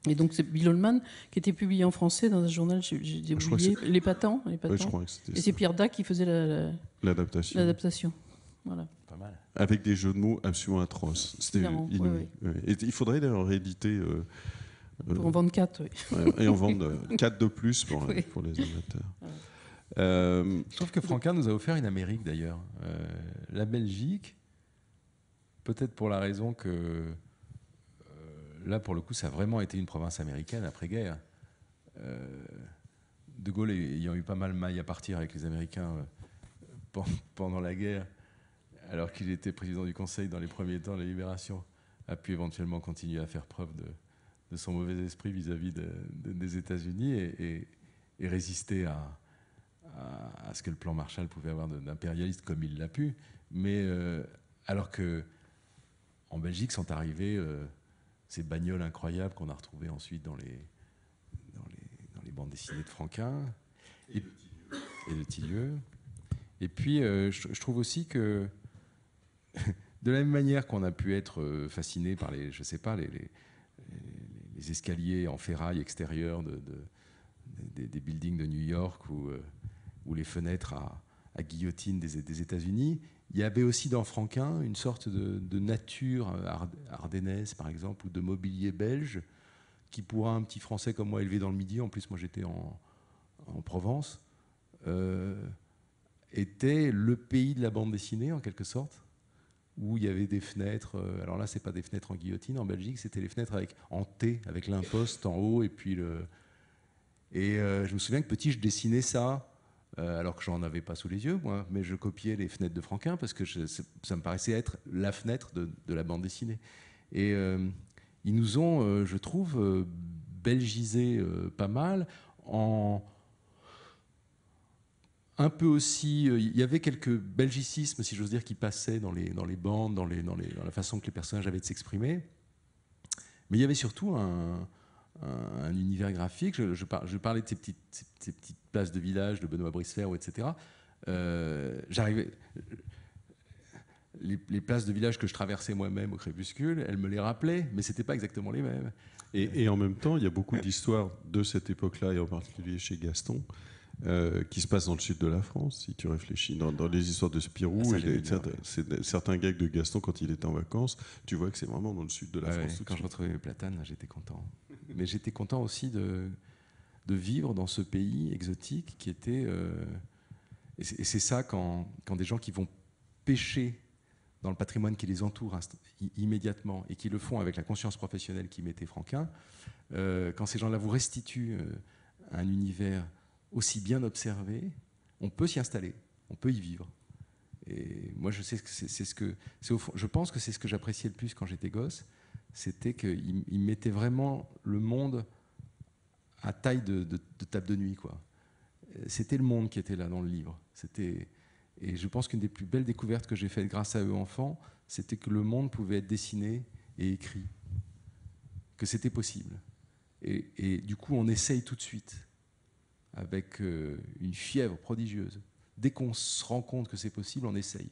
Et donc c'est Bill Holman qui était publié en français dans un journal, j'ai oublié, Les Patents. Et c'est Pierre Dac qui faisait l'adaptation. l'adaptation. Voilà. Pas mal. Avec des jeux de mots absolument atroces. C'était inouï. il faudrait d'ailleurs rééditer. Euh, pour en vendre 4, oui. Euh, et en vendre 4 de plus pour, pour les amateurs. Euh, je trouve que Franquin nous a offert une Amérique d'ailleurs. Euh, la Belgique, peut-être pour la raison que euh, là, pour le coup, ça a vraiment été une province américaine après-guerre. Euh, de Gaulle ayant eu pas mal mail à partir avec les Américains pendant la guerre, alors qu'il était président du Conseil dans les premiers temps de la libération, a pu éventuellement continuer à faire preuve de, son mauvais esprit vis-à-vis des États-Unis et résister à à, ce que le plan Marshall pouvait avoir d'impérialiste comme il l'a pu. Mais euh, alors que en Belgique sont arrivées euh, ces bagnoles incroyables qu'on a retrouvées ensuite dans les, dans les, dans les bandes dessinées de Franquin et, de Tilleux Et puis euh, je, trouve aussi que de la même manière qu'on a pu être fasciné par les, je sais pas, les, les, escaliers en ferraille extérieurs de, des, buildings de New York ou ou les fenêtres à, guillotine des, États-Unis. Il y avait aussi dans Franquin une sorte de, nature euh, ardennaise, par exemple, ou de mobilier belge, qui pour un petit Français comme moi élevé dans le Midi, en plus moi j'étais en, Provence, euh, était le pays de la bande dessinée en quelque sorte, où il y avait des fenêtres. Euh, alors là, c'est pas des fenêtres en guillotine en Belgique, c'était les fenêtres avec en T, avec l'imposte en haut et puis le. Et je me souviens que petit, je dessinais ça euh, alors que j'en avais pas sous les yeux, moi, mais je copiais les fenêtres de Franquin parce que ça me paraissait être la fenêtre de, la bande dessinée. Et euh, ils nous ont, euh, je trouve, belgisés belgisé pas mal en un peu aussi, il y avait quelques belgicismes, si j'ose dire, qui passaient dans les, dans les bandes, dans, dans la façon que les personnages avaient de s'exprimer. Mais il y avait surtout un, un, univers graphique. Je, je, parlais de ces petites, petites places de village, de Benoît Brisfer, etc. Euh, j'arrivais. Les, places de village que je traversais moi-même au crépuscule, elles me les rappelaient, mais c'était pas exactement les mêmes. Et, en même temps, il y a beaucoup d'histoires de cette époque-là, et en particulier chez Gaston, euh, qui se passe dans le sud de la France, si tu réfléchis. Dans, les histoires de Spirou, et certains, gags de Gaston quand il était en vacances, tu vois que c'est vraiment dans le sud de la France. quand je retrouvais mes platanes, j'étais content mais j'étais content aussi de, vivre dans ce pays exotique qui était. Euh, et c'est ça quand, quand, des gens qui vont pêcher dans le patrimoine qui les entoure immédiatement et qui le font avec la conscience professionnelle qui mettait Franquin, euh, quand ces gens-là vous restituent euh, un univers aussi bien observé, on peut s'y installer, on peut y vivre. Et moi, je sais que c'est ce que, je pense que c'est ce que j'appréciais le plus quand j'étais gosse, c'était qu'il il mettait vraiment le monde à taille de, table de nuit. quoi. C'était le monde qui était là dans le livre. C'était Et je pense qu'une des plus belles découvertes que j'ai faites grâce à eux enfants, c'était que le monde pouvait être dessiné et écrit, que c'était possible. Et, du coup, on essaye tout de suite, avec euh, une fièvre prodigieuse. Dès qu'on se rend compte que c'est possible, on essaye.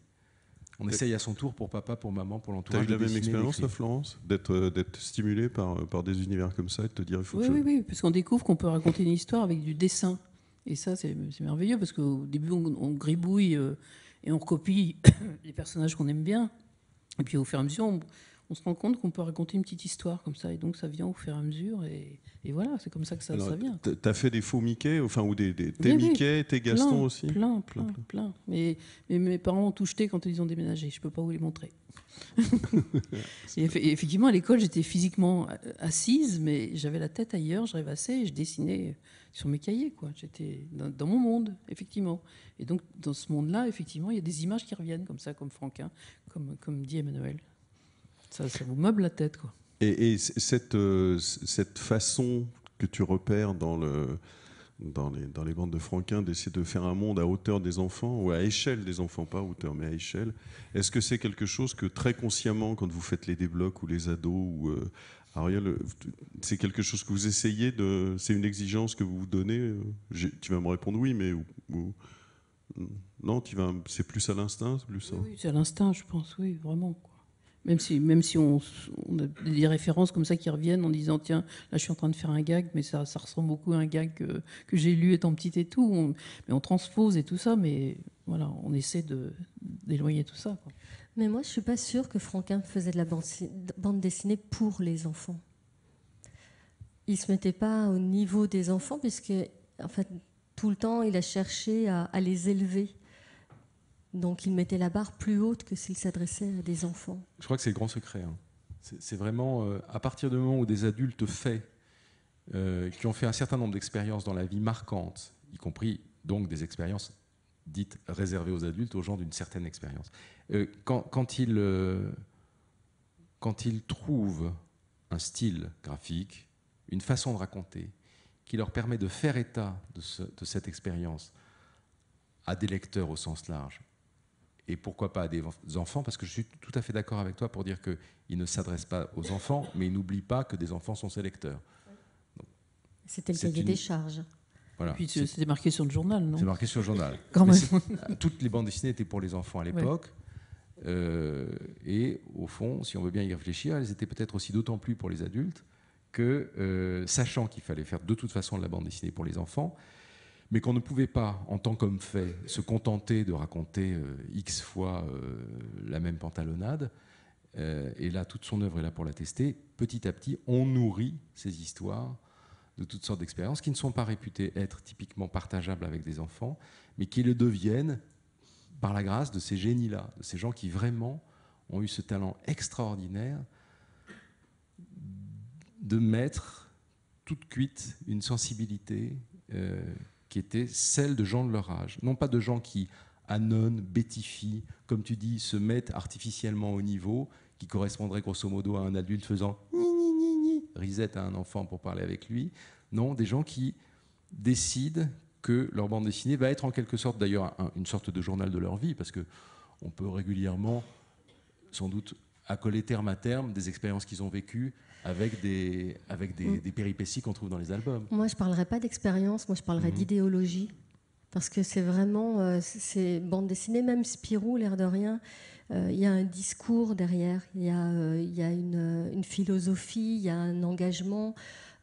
On essaye à son tour pour papa, pour maman, pour l'entourage. Tu as eu la même expérience, Florence euh, D'être stimulé par, euh, par des univers comme ça et de te dire il faut oui, Oui, oui, parce qu'on découvre qu'on peut raconter une histoire avec du dessin. Et ça, c'est merveilleux parce qu'au début, on, gribouille euh, et on recopie les personnages qu'on aime bien. Et puis au fur et à mesure, on se rend compte qu'on peut raconter une petite histoire comme ça, et donc ça vient au fur et à mesure, et, voilà, c'est comme ça que ça, vient. Tu as fait des faux Mickey, enfin, ou des, des t'es Mickey, t'es Gaston aussi Plein, plein, plein. Mais, mes parents ont tout jeté quand ils ont déménagé, je ne peux pas vous les montrer. effectivement, à l'école, j'étais physiquement euh, assise, mais j'avais la tête ailleurs, je rêvassais, et je dessinais sur mes cahiers, quoi. J'étais dans, mon monde, effectivement. Et donc, dans ce monde-là, effectivement, il y a des images qui reviennent comme ça, comme Franquin, comme, comme dit Emmanuel. Ça, vous meuble la tête, quoi. Et, cette, euh, cette façon que tu repères dans, le, dans, les, dans les bandes de Franquin d'essayer de faire un monde à hauteur des enfants, ou à échelle des enfants, pas à hauteur, mais à échelle, est-ce que c'est quelque chose que très consciemment, quand vous faites les déblocs ou les ados, ou, euh, Ariel, euh, c'est quelque chose que vous essayez de. C'est une exigence que vous vous donnez euh, Tu vas me répondre oui, mais. Hmm, non, tu vas. C'est plus à l'instinct, plus. oui c'est à l'instinct, je pense, oui, vraiment. Même si, même si on, a des références comme ça qui reviennent en disant tiens, là je suis en train de faire un gag, mais ça, ressemble beaucoup à un gag que, j'ai lu étant petit et tout. On, mais on transpose et tout ça, mais voilà, on essaie d'éloigner tout ça. Mais moi je suis pas sûre que Franquin faisait de la bande, dessinée pour les enfants. Il se mettait pas au niveau des enfants, puisque en fait, tout le temps il a cherché à les élever donc il mettait la barre plus haute que s'il s'adressait à des enfants. Je crois que c'est le grand secret. Hein. C'est vraiment euh, à partir du moment où des adultes faits, euh, qui ont fait un certain nombre d'expériences dans la vie marquantes, y compris donc des expériences dites réservées aux adultes, aux gens d'une certaine expérience, euh, quand, quand, ils, quand trouvent un style graphique, une façon de raconter, qui leur permet de faire état de cette expérience à des lecteurs au sens large et pourquoi pas à des enfants, parce que je suis tout à fait d'accord avec toi pour dire qu'il ne s'adresse pas aux enfants, mais il n'oublie pas que des enfants sont ses lecteurs. C'était le cahier des charges. Voilà. Puis c'était marqué sur le journal, non C'est marqué sur le journal. Toutes les bandes dessinées étaient pour les enfants à l'époque. Euh, et au fond, si on veut bien y réfléchir, elles étaient peut-être aussi d'autant plus pour les adultes que, euh, sachant qu'il fallait faire de toute façon de la bande dessinée pour les enfants, mais qu'on ne pouvait pas, en tant qu'homme fait, se contenter de raconter euh, X fois euh, la même pantalonnade. Euh, et là, toute son œuvre est là pour la tester. Petit à petit, on nourrit ces histoires de toutes sortes d'expériences qui ne sont pas réputées être typiquement partageables avec des enfants, mais qui le deviennent par la grâce de ces génies-là, de ces gens qui vraiment ont eu ce talent extraordinaire de mettre toute cuite une sensibilité était celle de gens de leur âge. Non pas de gens qui anonnent, bétifient, comme tu dis, se mettent artificiellement au niveau, qui correspondrait grosso modo à un adulte faisant risette à un enfant pour parler avec lui. Non, des gens qui décident que leur bande dessinée va être en quelque sorte d'ailleurs une sorte de journal de leur vie, parce que on peut régulièrement, sans doute, accoler terme à terme des expériences qu'ils ont vécues, avec des, avec mm. des, péripéties qu'on trouve dans les albums. Moi, je ne parlerai pas d'expérience, moi, je parlerai mhm. d'idéologie. Parce que c'est vraiment, euh, c'est ces bandes même Spirou, l'air de rien, euh, il y a un discours derrière, il y a, euh, y a une, une, philosophie, il y a un engagement.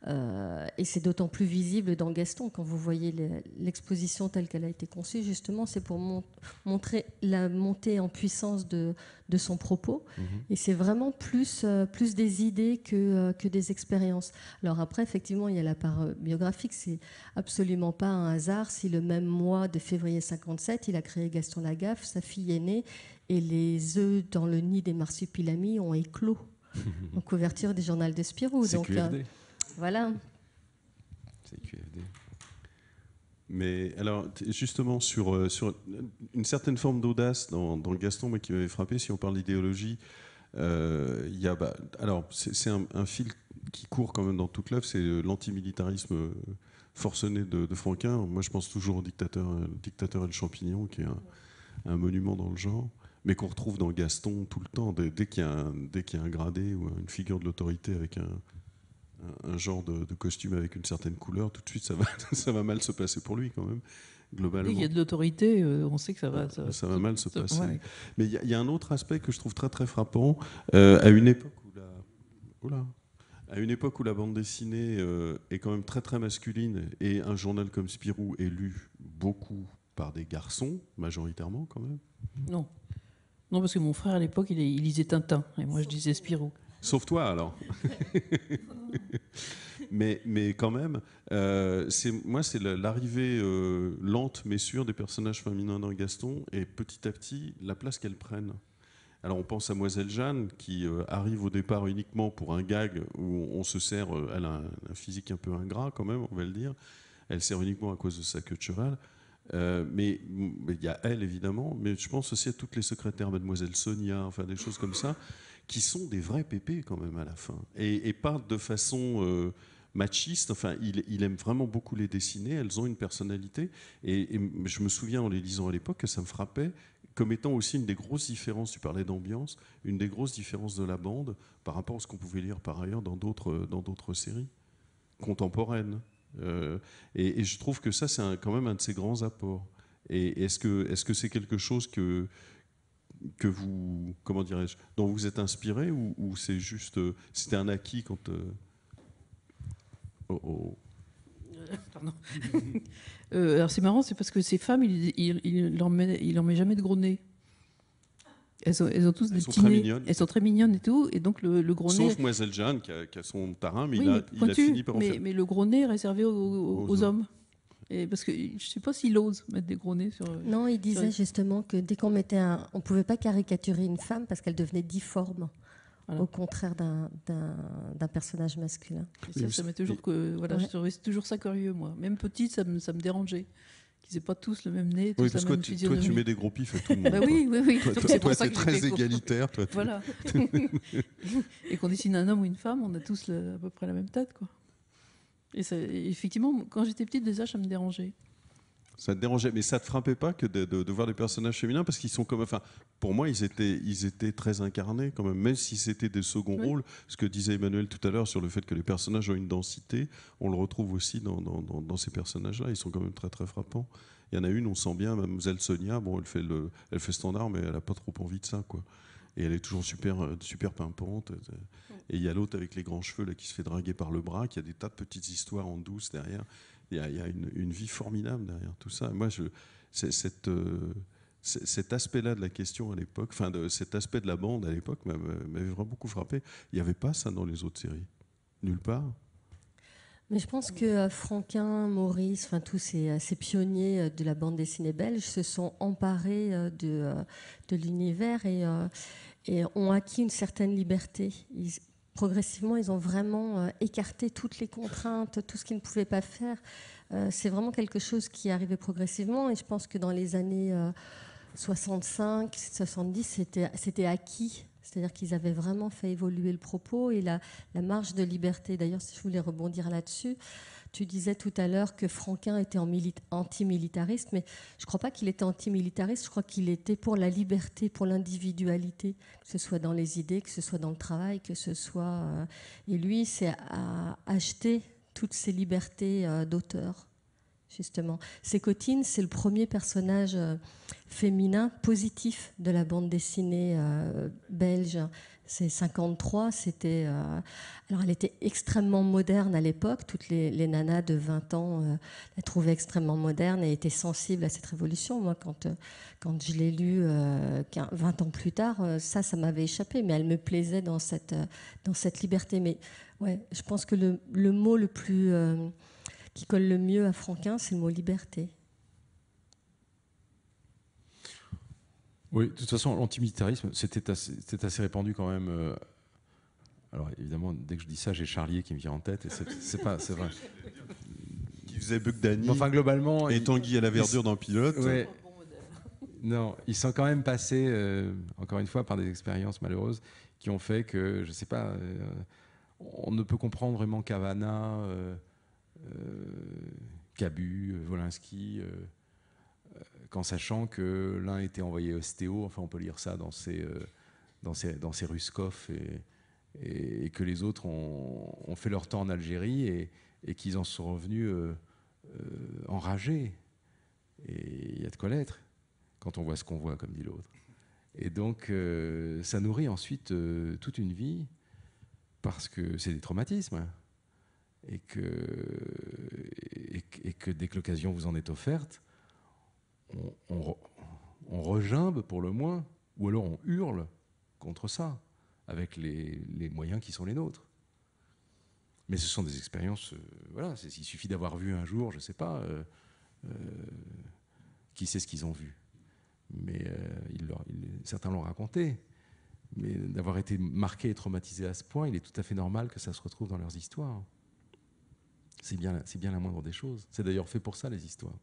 Euh, et c'est d'autant plus visible dans Gaston. Quand vous voyez l'exposition telle qu'elle a été conçue, justement, c'est pour montrer la montée en puissance de, de son propos. Mhm. Et c'est vraiment plus, euh, plus des idées que, euh, que des expériences. Alors après, effectivement, il y a la part biographique. C'est absolument pas un hasard si le même mois de février 57, il a créé Gaston Lagaffe, sa fille aînée, et les œufs dans le nid des marsupilamis ont éclos en couverture des journal de Spirou. Donc, voilà. Mais alors, justement, sur, euh, sur une certaine forme d'audace dans, Gaston, moi, qui m'avait frappé, si on parle d'idéologie, euh, y a, bah, alors, c'est un, fil qui court quand même dans toute l'œuvre, c'est euh, l'antimilitarisme forcené de, Franquin. Moi, je pense toujours au dictateur, et le champignon, qui est un, monument dans le genre, mais qu'on retrouve dans Gaston tout le temps. Dès, qu'il y, a un gradé ou une figure de l'autorité avec un, un genre de, costume avec une certaine couleur, tout de suite, ça va, ça va mal se passer pour lui quand même. Globalement. Il y a de l'autorité, euh, on sait que ça va. Ça, va mal se passer. Mais il y, a un autre aspect que je trouve très très frappant. Euh, à une époque où la, oh à une époque où la bande dessinée euh, est quand même très très masculine et un journal comme Spirou est lu beaucoup par des garçons, majoritairement quand même. Non. Non, parce que mon frère à l'époque, il, il lisait Tintin et moi je disais Spirou. Sauf toi, alors. mais, mais quand même, euh, moi, c'est l'arrivée euh, lente mais sûre des personnages féminins dans Gaston et petit à petit, la place qu'elles prennent. Alors on pense à Moiselle Jeanne qui euh, arrive au départ uniquement pour un gag où on se sert, elle a un, physique un peu ingrat quand même, on va le dire, elle sert uniquement à cause de sa queue de cheval. mais il y a elle évidemment, mais je pense aussi à toutes les secrétaires, Mademoiselle Sonia, enfin des choses comme ça, qui sont des vrais pépés quand même à la fin. Et, et pas de façon euh, machiste, enfin, il, aime vraiment beaucoup les dessiner, elles ont une personnalité. Et, je me souviens en les lisant à l'époque que ça me frappait comme étant aussi une des grosses différences, tu parlais d'ambiance, une des grosses différences de la bande par rapport à ce qu'on pouvait lire par ailleurs dans d'autres, euh, dans d'autres séries contemporaines. Euh, et, et, je trouve que ça, c'est quand même un de ses grands apports. Et est-ce que, est-ce que c'est quelque chose que, que vous, comment dirais-je, dont vous êtes inspiré ou, ou c'est juste, euh, c'était un acquis quand. Euh... Oh, oh. Pardon. euh, alors c'est marrant, c'est parce que ces femmes, il, il, il, leur met, il leur met jamais de gros nez. Elles, ont, elles ont tous elles des sont très mignonnes. Elles sont très mignonnes et tout. Et donc le, le gros Sauf nez. Moiselle Jeanne qui a, qui a, son tarin, mais, il, a, il, a, fini par en mais, faire. Mais le gros nez est réservé aux, aux, hommes. Et parce que je sais pas s'il ose mettre des gros nez sur. Euh, non, il disait justement que dès qu'on mettait un, on pouvait pas caricaturer une femme parce qu'elle devenait difforme. Au contraire d'un personnage masculin. Et ça, toujours que voilà, toujours ça curieux moi. Même petite, ça me, ça me dérangeait qu'ils n'aient pas tous le même nez. parce que toi, tu mets des gros pifs à tout le bah monde. oui, oui, oui. Toi, c'est très égalitaire. voilà. Et qu'on dessine un homme ou une femme, on a tous à peu près la même tête. Quoi. Et effectivement, quand j'étais petite, déjà, ça me dérangeait. Ça te dérangeait, mais ça te frappait pas que de, voir des personnages féminins parce qu'ils sont comme, enfin, pour moi, ils étaient, ils étaient très incarnés quand même, même si c'était des seconds rôles. Ce que disait Emmanuel tout à l'heure sur le fait que les personnages ont une densité, on le retrouve aussi dans, ces personnages-là. Ils sont quand même très très frappants. Il y en a une, on sent bien, Mademoiselle Sonia, bon, elle fait le, elle fait standard, mais elle a pas trop envie de ça, quoi. Et elle est toujours super super pimpante. Et il y a l'autre avec les grands cheveux là, qui se fait draguer par le bras, qui a des tas de petites histoires en douce derrière. Il y a, il une, vie formidable derrière tout ça. moi, je, cette, euh, cet aspect-là de la question à l'époque, enfin cet aspect de la bande à l'époque m'avait vraiment beaucoup frappé. Il n'y avait pas ça dans les autres séries. Nulle part. Mais je pense que euh, Franquin, Maurice, enfin tous ces, euh, pionniers de la bande dessinée belge se sont emparés de, de l'univers et, et, ont acquis une certaine liberté. Ils, progressivement, ils ont vraiment euh, écarté toutes les contraintes, tout ce qu'ils ne pouvaient pas faire. Euh, c'est vraiment quelque chose qui est arrivé progressivement. Et je pense que dans les années 65, euh, 70, c'était, c'était acquis. C'est-à-dire qu'ils avaient vraiment fait évoluer le propos et la marge de liberté. D'ailleurs, si je voulais rebondir là-dessus, tu disais tout à l'heure que Franquin était antimilitariste, mais je ne crois pas qu'il était antimilitariste, je crois qu'il était pour la liberté, pour l'individualité, que ce soit dans les idées, que ce soit dans le travail, que ce soit... Euh, et lui, c'est à acheter toutes ces libertés euh, d'auteur, justement. Sécotine, c'est le premier personnage euh, féminin positif de la bande dessinée belge. C'est 53, c'était. Euh, alors, elle était extrêmement moderne à l'époque. Toutes les, nanas de 20 ans euh, la trouvaient extrêmement moderne et étaient sensibles à cette révolution. Moi, quand, euh, quand je l'ai lue 20 ans plus tard, ça, ça m'avait échappé, mais elle me plaisait dans cette, dans cette liberté. Mais ouais, je pense que le, le mot le plus. qui colle le mieux à Franquin, c'est le mot liberté. Oui, de toute façon, l'antimilitarisme, c'était assez, répandu quand même. Euh, alors évidemment, dès que je dis ça, j'ai Charlier qui me vient en tête, et c'est pas, c'est vrai. Qui faisait Bugdani. Enfin, globalement. Et Tanguy à la verdure dans Pilote. Non, ils sont quand même passés, euh, encore une fois, par des expériences malheureuses qui ont fait que, je sais pas, euh, on ne peut comprendre vraiment Cavana, Cabu, Volinsky, qu'en sachant que l'un était envoyé ostéo, enfin on peut lire ça dans ses, euh, dans dans ses et, que les autres ont, fait leur temps en Algérie et, qu'ils en sont revenus euh, euh, enragés. Et il y a de quoi l'être quand on voit ce qu'on voit, comme dit l'autre. Et donc ça nourrit ensuite toute une vie parce que c'est des traumatismes. Et que, et que dès que l'occasion vous en est offerte, on, on, pour le moins, ou alors on hurle contre ça, avec les, moyens qui sont les nôtres. Mais ce sont des expériences, euh, voilà, il suffit d'avoir vu un jour, je ne sais pas, euh, euh, qui sait ce qu'ils ont vu. Mais certains l'ont raconté. Mais d'avoir été marqué et traumatisé à ce point, il est tout à fait normal que ça se retrouve dans leurs histoires. C'est bien, bien la moindre des choses. C'est d'ailleurs fait pour ça, les histoires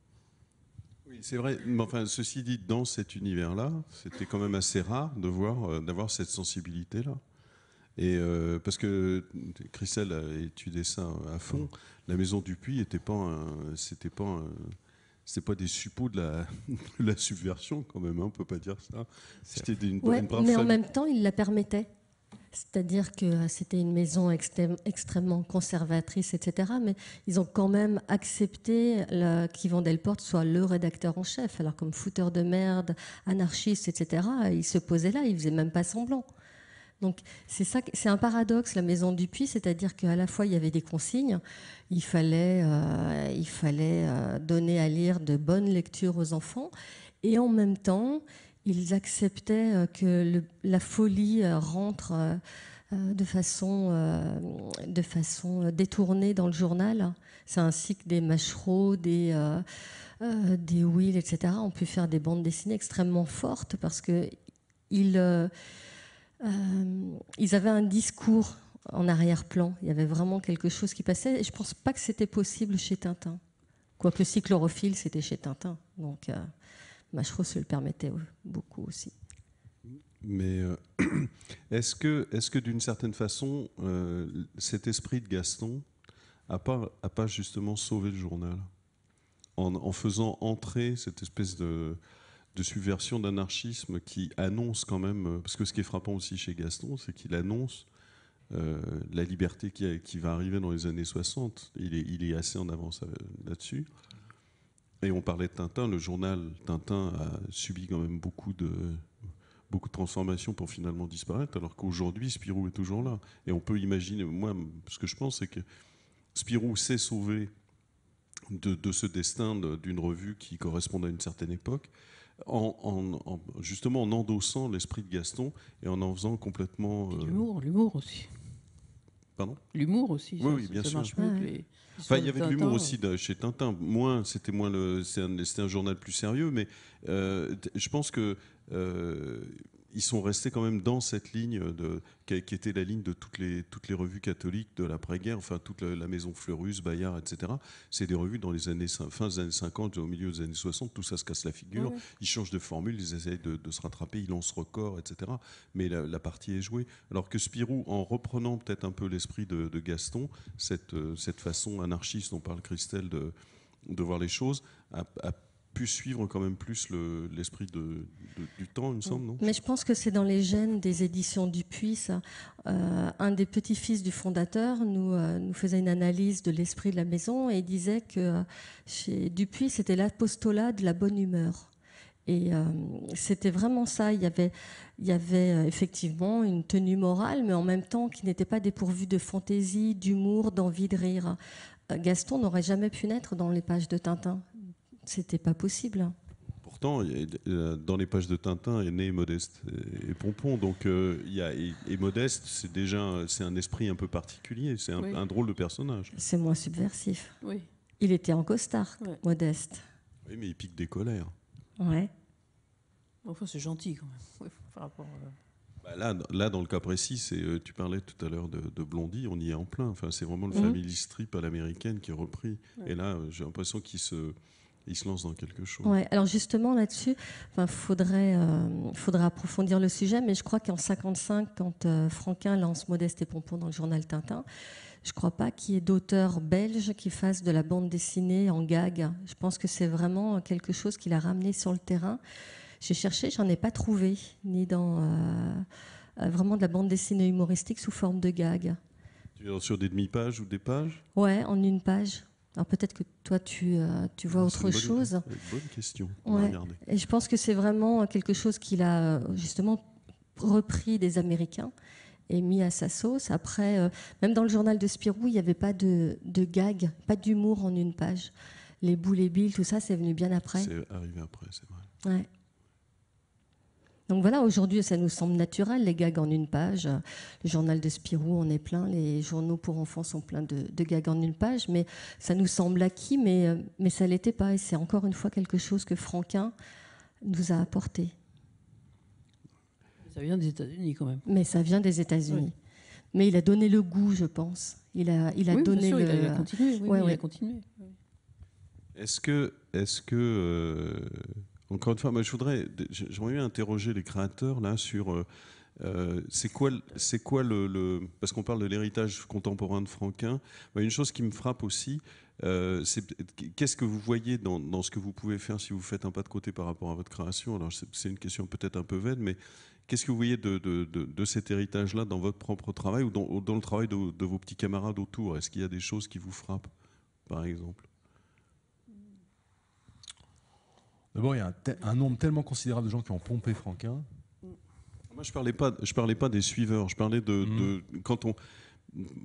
c'est vrai. Mais enfin, ceci dit, dans cet univers-là, c'était quand même assez rare de voir, euh, d'avoir cette sensibilité-là. Et euh, parce que Christelle a étudié ça à fond, la maison du puits n'était pas, c'était pas, c'est pas des suppôts de la, subversion quand même. Hein, on ne peut pas dire ça. C'était une, Mais en même temps, il la permettait. C'est-à-dire que euh, c'était une maison extrêmement conservatrice, etc. Mais ils ont quand même accepté qu'Yvan Delporte soit le rédacteur en chef. Alors comme fouteur de merde, anarchiste, etc., il se posait là, il faisait même pas semblant. Donc c'est ça, c'est un paradoxe la maison du puits, c'est-à-dire qu'à la fois il y avait des consignes, il fallait, euh, euh, donner à lire de bonnes lectures aux enfants, et en même temps ils acceptaient euh, que la folie euh, rentre euh, de façon, de façon détournée dans le journal. C'est ainsi que des Machereaux, des, Will, etc., ont pu faire des bandes dessinées extrêmement fortes parce qu'ils avaient un discours en arrière-plan. Il y avait vraiment quelque chose qui passait. Et je ne pense pas que c'était possible chez Tintin. Quoique si chlorophylle, c'était chez Tintin. Donc se bah, le permettait beaucoup aussi. Mais euh, est-ce que, d'une certaine façon, euh, cet esprit de Gaston n'a pas, a pas justement sauvé le journal en, faisant entrer cette espèce de, subversion d'anarchisme qui annonce quand même, euh, parce que ce qui est frappant aussi chez Gaston, c'est qu'il annonce la liberté qui, va arriver dans les années 60. il est assez en avance là-dessus. Et on parlait de Tintin, le journal Tintin a subi quand même beaucoup de, beaucoup de transformations pour finalement disparaître, alors qu'aujourd'hui, Spirou est toujours là. Et on peut imaginer, moi, ce que je pense, c'est que Spirou s'est sauvé de, de, ce destin d'une revue qui correspond à une certaine époque, en, justement en endossant l'esprit de Gaston et en en faisant complètement... Euh, l'humour, l'humour aussi. Pardon L'humour aussi, oui, oui, bien sûr il y avait de l'humour aussi chez Tintin. Moins, c'était moins le, c'était un, journal plus sérieux, mais euh, je pense que euh, ils sont restés quand même dans cette ligne de, qui, était la ligne de toutes les, toutes les revues catholiques de l'après-guerre, enfin toute la, maison Fleurus, Bayard, etc. C'est des revues dans les années fin des années 50, au milieu des années 60, tout ça se casse la figure, ils changent de formule, ils essayent de, se rattraper, ils lancent record, etc. Mais la, partie est jouée. Alors que Spirou, en reprenant peut-être un peu l'esprit de, Gaston, cette, cette façon anarchiste dont parle Christelle de, de voir les choses, a pu suivre quand même plus l'esprit du temps, il me semble. Non Mais je pense que c'est dans les gènes des éditions Dupuis. Euh, un des petits-fils du fondateur euh, nous, faisait une analyse de l'esprit de la maison et disait que euh, chez Dupuis, c'était l'apostolat de la bonne humeur. Et c'était vraiment ça. Il y, avait, il y avait effectivement une tenue morale, mais en même temps qui n'était pas dépourvue de fantaisie, d'humour, d'envie de rire. Gaston n'aurait jamais pu naître dans les pages de Tintin. C'était pas possible. Pourtant, euh, dans les pages de Tintin est né Modeste et Pompon. Donc, euh, il y et, Modeste, c'est déjà c'est un esprit un peu particulier. C'est un, drôle de personnage. C'est moins subversif. Oui. Il était en costard, Modeste. Oui, mais il pique des colères. Ouais. Enfin, c'est gentil quand même. par rapport. Euh, bah, là, là, dans le cas précis, tu parlais tout à l'heure de, de, Blondie, on y est en plein. Enfin, c'est vraiment le mhm. family strip à l'américaine qui est repris. Et là, j'ai l'impression qu'il se, il se lance dans quelque chose. alors justement là-dessus, il euh, faudrait, approfondir le sujet, mais je crois qu'en 55, quand euh, Franquin lance Modeste et Pompon dans le journal Tintin, je ne crois pas qu'il y ait d'auteur belge qui fasse de la bande dessinée en gag. Je pense que c'est vraiment quelque chose qu'il a ramené sur le terrain. J'ai cherché, j'en ai pas trouvé, ni dans euh, vraiment de la bande dessinée humoristique sous forme de gag. Tu es sur des demi-pages ou des pages Ouais, en une page. Alors peut-être que toi, tu, euh, tu vois ah, autre chose. Bonne question. Et je pense que c'est vraiment quelque chose qu'il a euh, justement repris des Américains et mis à sa sauce. Après, euh, même dans le journal de Spirou, il n'y avait pas de, de gag, pas d'humour en une page. Les boules et billes, tout ça, c'est venu bien après. C'est arrivé après, c'est vrai. Ouais. Donc voilà, aujourd'hui, ça nous semble naturel, les gags en une page. Le journal de Spirou en est plein, les journaux pour enfants sont pleins de, gags en une page, mais ça nous semble acquis, mais, euh, mais ça ne l'était pas. Et c'est encore une fois quelque chose que Franquin nous a apporté. Ça vient des États-Unis quand même. Mais ça vient des États-Unis. Mais il a donné le goût, je pense. Il a, il a donné sûr, le. Il a, continué. Oui, continué. Est-ce que, est-ce que euh, encore une fois, je voudrais, j'aimerais bien interroger les créateurs là sur euh, euh, c'est quoi, c'est quoi le, parce qu'on parle de l'héritage contemporain de Franquin. une chose qui me frappe aussi, euh, c'est qu'est-ce que vous voyez dans, ce que vous pouvez faire si vous faites un pas de côté par rapport à votre création. Alors c'est une question peut-être un peu vaine, mais qu'est-ce que vous voyez de, cet héritage-là dans votre propre travail ou dans le travail de, vos petits camarades autour Est-ce qu'il y a des choses qui vous frappent, par exemple D'abord, il y a un, nombre tellement considérable de gens qui ont pompé Franquin. Moi, je ne parlais, pas, parlais pas des suiveurs, je parlais de, mm.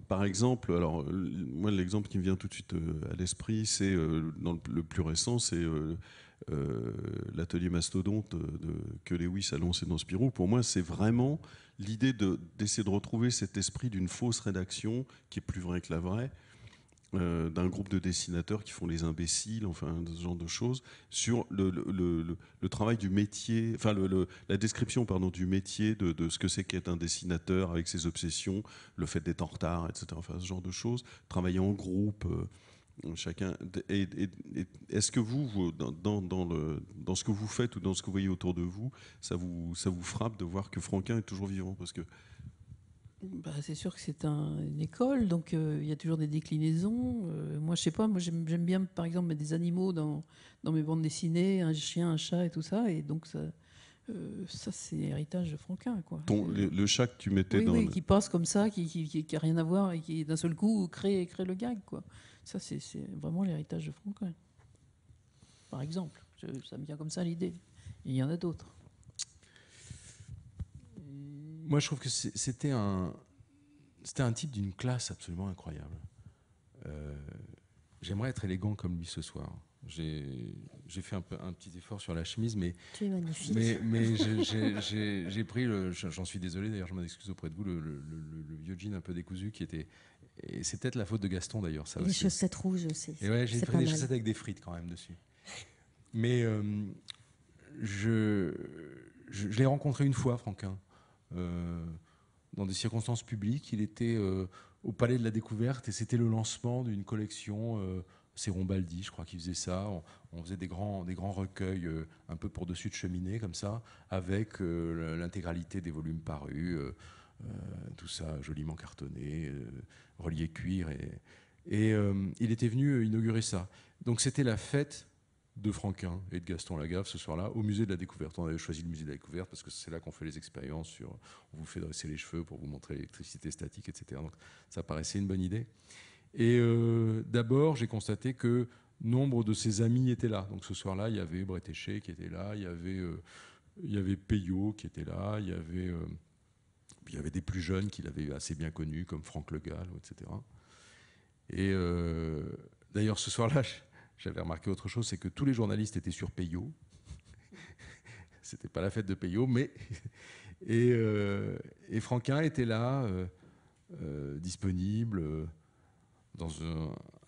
par exemple, alors moi l'exemple qui me vient tout de suite euh, à l'esprit, c'est euh, le plus récent, c'est euh, l'atelier mastodonte de, que Lewis a lancé dans Spirou. Pour moi, c'est vraiment l'idée d'essayer de, retrouver cet esprit d'une fausse rédaction qui est plus vraie que la vraie. Euh, d'un groupe de dessinateurs qui font les imbéciles, enfin ce genre de choses, sur le, travail du métier, enfin la description pardon du métier de, ce que c'est qu'être un dessinateur avec ses obsessions, le fait d'être en retard, etc. Enfin ce genre de choses, travailler en groupe. Euh, chacun. Est-ce que vous, dans, le, dans ce que vous faites ou dans ce que vous voyez autour de vous, ça vous, ça vous frappe de voir que Franquin est toujours vivant Parce que bah, c'est sûr que c'est un, une école, donc euh, il y a toujours des déclinaisons. Euh, moi, je sais pas, moi j'aime bien, par exemple, mettre des animaux dans, mes bandes dessinées, un chien, un chat et tout ça, et donc ça, euh, ça c'est l'héritage de Franquin. Quoi. le, chat que tu mettais dans. Oui, qui passe comme ça, qui n'a a rien à voir et qui d'un seul coup crée, crée le gag. Quoi. Ça, c'est vraiment l'héritage de Franquin. Par exemple, ça me vient comme ça l'idée. Il y en a d'autres moi, je trouve que c'était un, c'était un type d'une classe absolument incroyable. Euh, j'aimerais être élégant comme lui ce soir. J'ai fait un, peu, un, petit effort sur la chemise, mais. Tu es magnifique. Mais, j'ai pris, j'en suis désolé d'ailleurs, je m'excuse auprès de vous, le, vieux jean un peu décousu qui était. Et c'est peut-être la faute de Gaston d'ailleurs, ça Les chaussettes rouges aussi. Et ouais, j'ai pris des chaussettes avec des frites quand même dessus. Mais euh, je, je l'ai rencontré une fois, Franquin. Euh, dans des circonstances publiques. Il était euh, au Palais de la Découverte et c'était le lancement d'une collection. Euh, c'est Rombaldi, je crois, qui faisait ça. On, faisait des grands, des grands recueils un peu pour dessus de cheminée, comme ça, avec l'intégralité des volumes parus. tout ça joliment cartonné, relié cuir. Et, et il était venu inaugurer ça. Donc c'était la fête de Franquin et de Gaston Lagaffe ce soir-là au musée de la découverte. On avait choisi le musée de la découverte parce que c'est là qu'on fait les expériences sur on vous fait dresser les cheveux pour vous montrer l'électricité statique, etc. Donc ça paraissait une bonne idée. Et euh, d'abord, j'ai constaté que nombre de ses amis étaient là. Donc ce soir-là, il y avait Bretéché qui était là, il y avait, euh, il y avait Peyo qui était là, il y avait, euh, il y avait des plus jeunes qu'il avait assez bien connus, comme Franck Le Gall, etc. Et d'ailleurs, ce soir-là, j'avais remarqué autre chose, c'est que tous les journalistes étaient sur Payot. C'était pas la fête de Payot, mais. Euh, et, Franquin était là, euh, euh, disponible, dans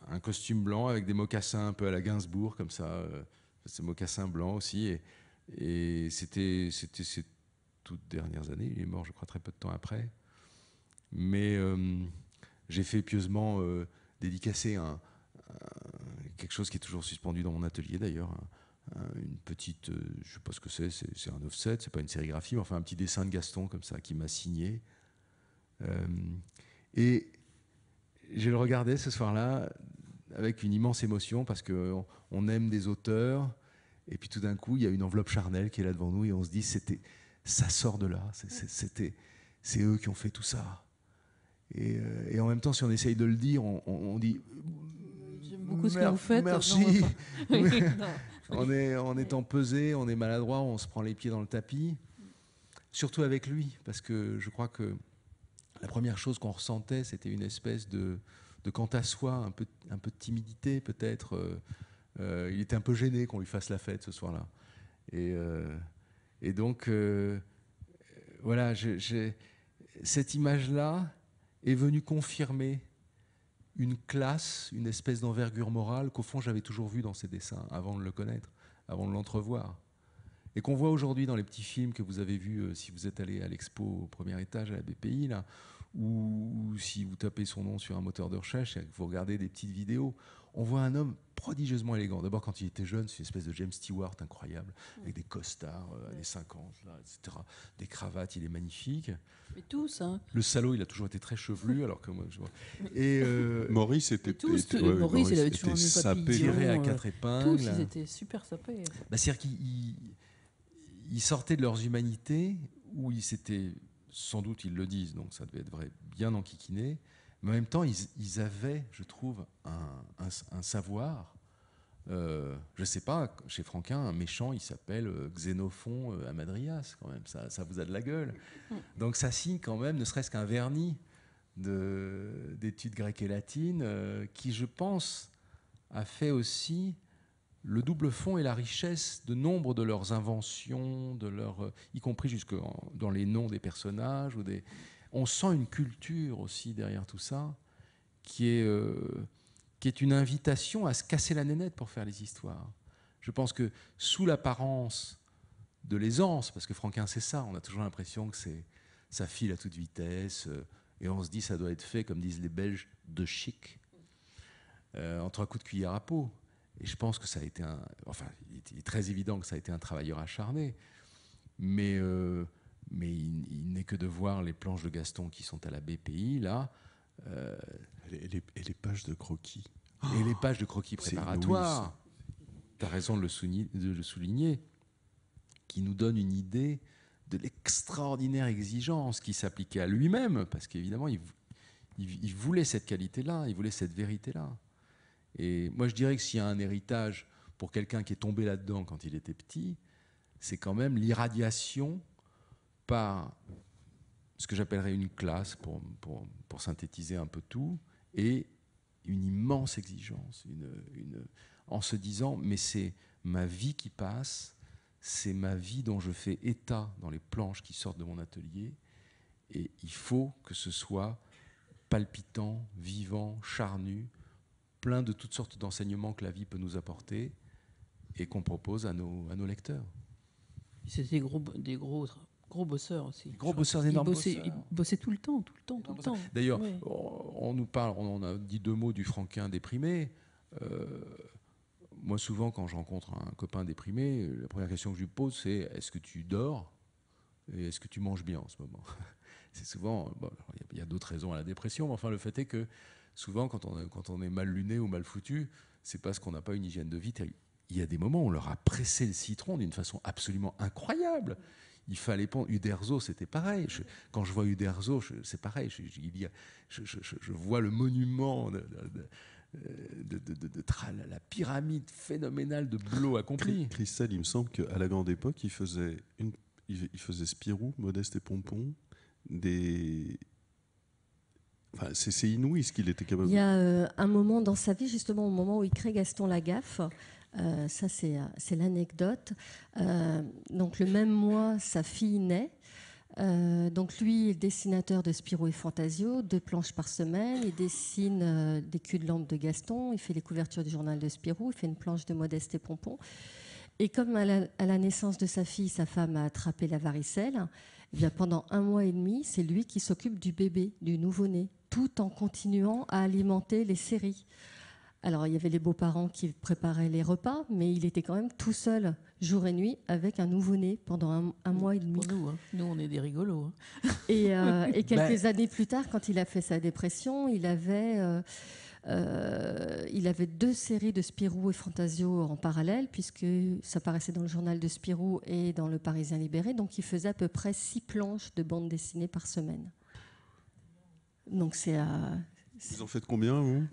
un, costume blanc avec des mocassins un peu à la Gainsbourg, comme ça, ces mocassins blancs aussi. Et, et c'était ces toutes dernières années. Il est mort, je crois, très peu de temps après. Mais j'ai fait pieusement dédicacer un, quelque chose qui est toujours suspendu dans mon atelier d'ailleurs. Hein. Euh, une petite, euh, je sais pas ce que c'est, c'est un offset, c'est pas une sérigraphie, mais enfin un petit dessin de Gaston comme ça qui m'a signé. Euh, et j'ai le regardé ce soir-là avec une immense émotion parce qu'on on aime des auteurs et puis tout d'un coup il y a une enveloppe charnelle qui est là devant nous et on se dit c'était ça sort de là, c'était c'est eux qui ont fait tout ça. Et, en même temps si on essaye de le dire, on dit beaucoup ce que vous faites. Merci. on, est, en étant pesé, on est maladroit, on se prend les pieds dans le tapis. Surtout avec lui, parce que je crois que la première chose qu'on ressentait, c'était une espèce de, de quant à soi, un peu, un peu de timidité peut-être. Euh, euh, il était un peu gêné qu'on lui fasse la fête ce soir-là. Et, euh, et, donc, voilà, cette image-là est venue confirmer une classe, une espèce d'envergure morale qu'au fond j'avais toujours vu dans ses dessins avant de le connaître, avant de l'entrevoir. Et qu'on voit aujourd'hui dans les petits films que vous avez vus euh, si vous êtes allé à l'expo au premier étage à la BPI, ou si vous tapez son nom sur un moteur de recherche et que vous regardez des petites vidéos, on voit un homme prodigieusement élégant. D'abord, quand il était jeune, c'est une espèce de James Stewart incroyable, avec des costards des euh, années 50, là, etc. Des cravates, il est magnifique. Mais tous, hein. Le salaud, il a toujours été très chevelu, alors que moi, je Et euh, Maurice était. il avait toujours sapé. Tiré à euh, quatre épingles. Tous, ils étaient super sapés. Bah, c'est-à-dire qu'ils sortaient de leurs humanités, où ils s'étaient, sans doute, ils le disent, donc ça devait être vrai, bien enquiquinés. Mais en même temps, ils, avaient, je trouve, un, savoir. Euh, je ne sais pas, chez Franquin, un méchant, il s'appelle euh, Xénophon euh, Amadrias, quand même. Ça, vous a de la gueule. Mm. Donc ça signe quand même, ne serait-ce qu'un vernis d'études grecques et latines, qui, je pense, a fait aussi le double fond et la richesse de nombre de leurs inventions, de leur, y compris jusque dans les noms des personnages ou des on sent une culture aussi derrière tout ça, qui est, euh, qui est une invitation à se casser la nénette pour faire les histoires. Je pense que sous l'apparence de l'aisance, parce que Franquin c'est ça, on a toujours l'impression que ça file à toute vitesse, euh, et on se dit ça doit être fait, comme disent les Belges, de chic, euh, en entre un coup de cuillère à peau. Et je pense que ça a été un. Enfin, il est très évident que ça a été un travailleur acharné. Mais mais il, n'est que de voir les planches de Gaston qui sont à la BPI, là. et, les, pages de croquis. Et les pages de croquis préparatoires. Tu as raison de le, souligner, de le, souligner, qui nous donne une idée de l'extraordinaire exigence qui s'appliquait à lui-même, parce qu'évidemment, il, il, voulait cette qualité-là, il voulait cette vérité-là. Et moi, je dirais que s'il y a un héritage pour quelqu'un qui est tombé là-dedans quand il était petit, c'est quand même l'irradiation par ce que j'appellerais une classe, pour, pour, pour, synthétiser un peu tout, et une immense exigence, une, en se disant, mais c'est ma vie qui passe, c'est ma vie dont je fais état dans les planches qui sortent de mon atelier, et il faut que ce soit palpitant, vivant, charnu, plein de toutes sortes d'enseignements que la vie peut nous apporter et qu'on propose à nos, à nos lecteurs. C'est des gros, des gros Gros bosseur aussi. Gros bosseur, énorme Il bossait tout le temps, tout le temps, tout le temps. D'ailleurs, on nous parle, on a dit deux mots du Franquin déprimé. Euh, moi, souvent, quand je rencontre un copain déprimé, la première question que je lui pose, c'est est-ce que tu dors et est-ce que tu manges bien en ce moment C'est souvent, il y a, d'autres raisons à la dépression, mais enfin, le fait est que souvent, quand on, quand on est mal luné ou mal foutu, c'est parce qu'on n'a pas une hygiène de vie. Il y a des moments où on leur a pressé le citron d'une façon absolument incroyable il fallait prendre. Uderzo, c'était pareil. quand je vois Uderzo, c'est pareil. Je, il je, vois le monument. de, de, la pyramide phénoménale de boulot accompli. Christelle, il me semble qu'à la grande époque, il faisait, une, il, faisait Spirou, Modeste et Pompon, des. Enfin, c'est inouï ce qu'il était capable. de Il y a euh, un moment dans sa vie, justement au moment où il crée Gaston Lagaffe, euh, ça, c'est euh, l'anecdote. Euh, donc, le même mois, sa fille naît. donc lui, dessinateur de Spirou et Fantasio, deux planches par semaine. Il dessine des culs de lampe de Gaston. Il fait les couvertures du journal de Spirou. Il fait une planche de Modeste et Pompon. Et comme à la, naissance de sa fille, sa femme a attrapé la varicelle, eh pendant un mois et demi, c'est lui qui s'occupe du bébé, du nouveau-né, tout en continuant à alimenter les séries. Alors, il y avait les beaux-parents qui préparaient les repas, mais il était quand même tout seul, jour et nuit, avec un nouveau-né pendant un, mois et demi. Pour nous, hein. on est des rigolos. Hein. Euh, et, quelques ben années plus tard, quand il a fait sa dépression, il avait, euh, euh, il avait deux séries de Spirou et Fantasio en parallèle, puisque ça paraissait dans le journal de Spirou et dans le Parisien Libéré. Donc, il faisait à peu près six planches de bande dessinée par semaine. Donc, c'est à. Vous en faites combien, vous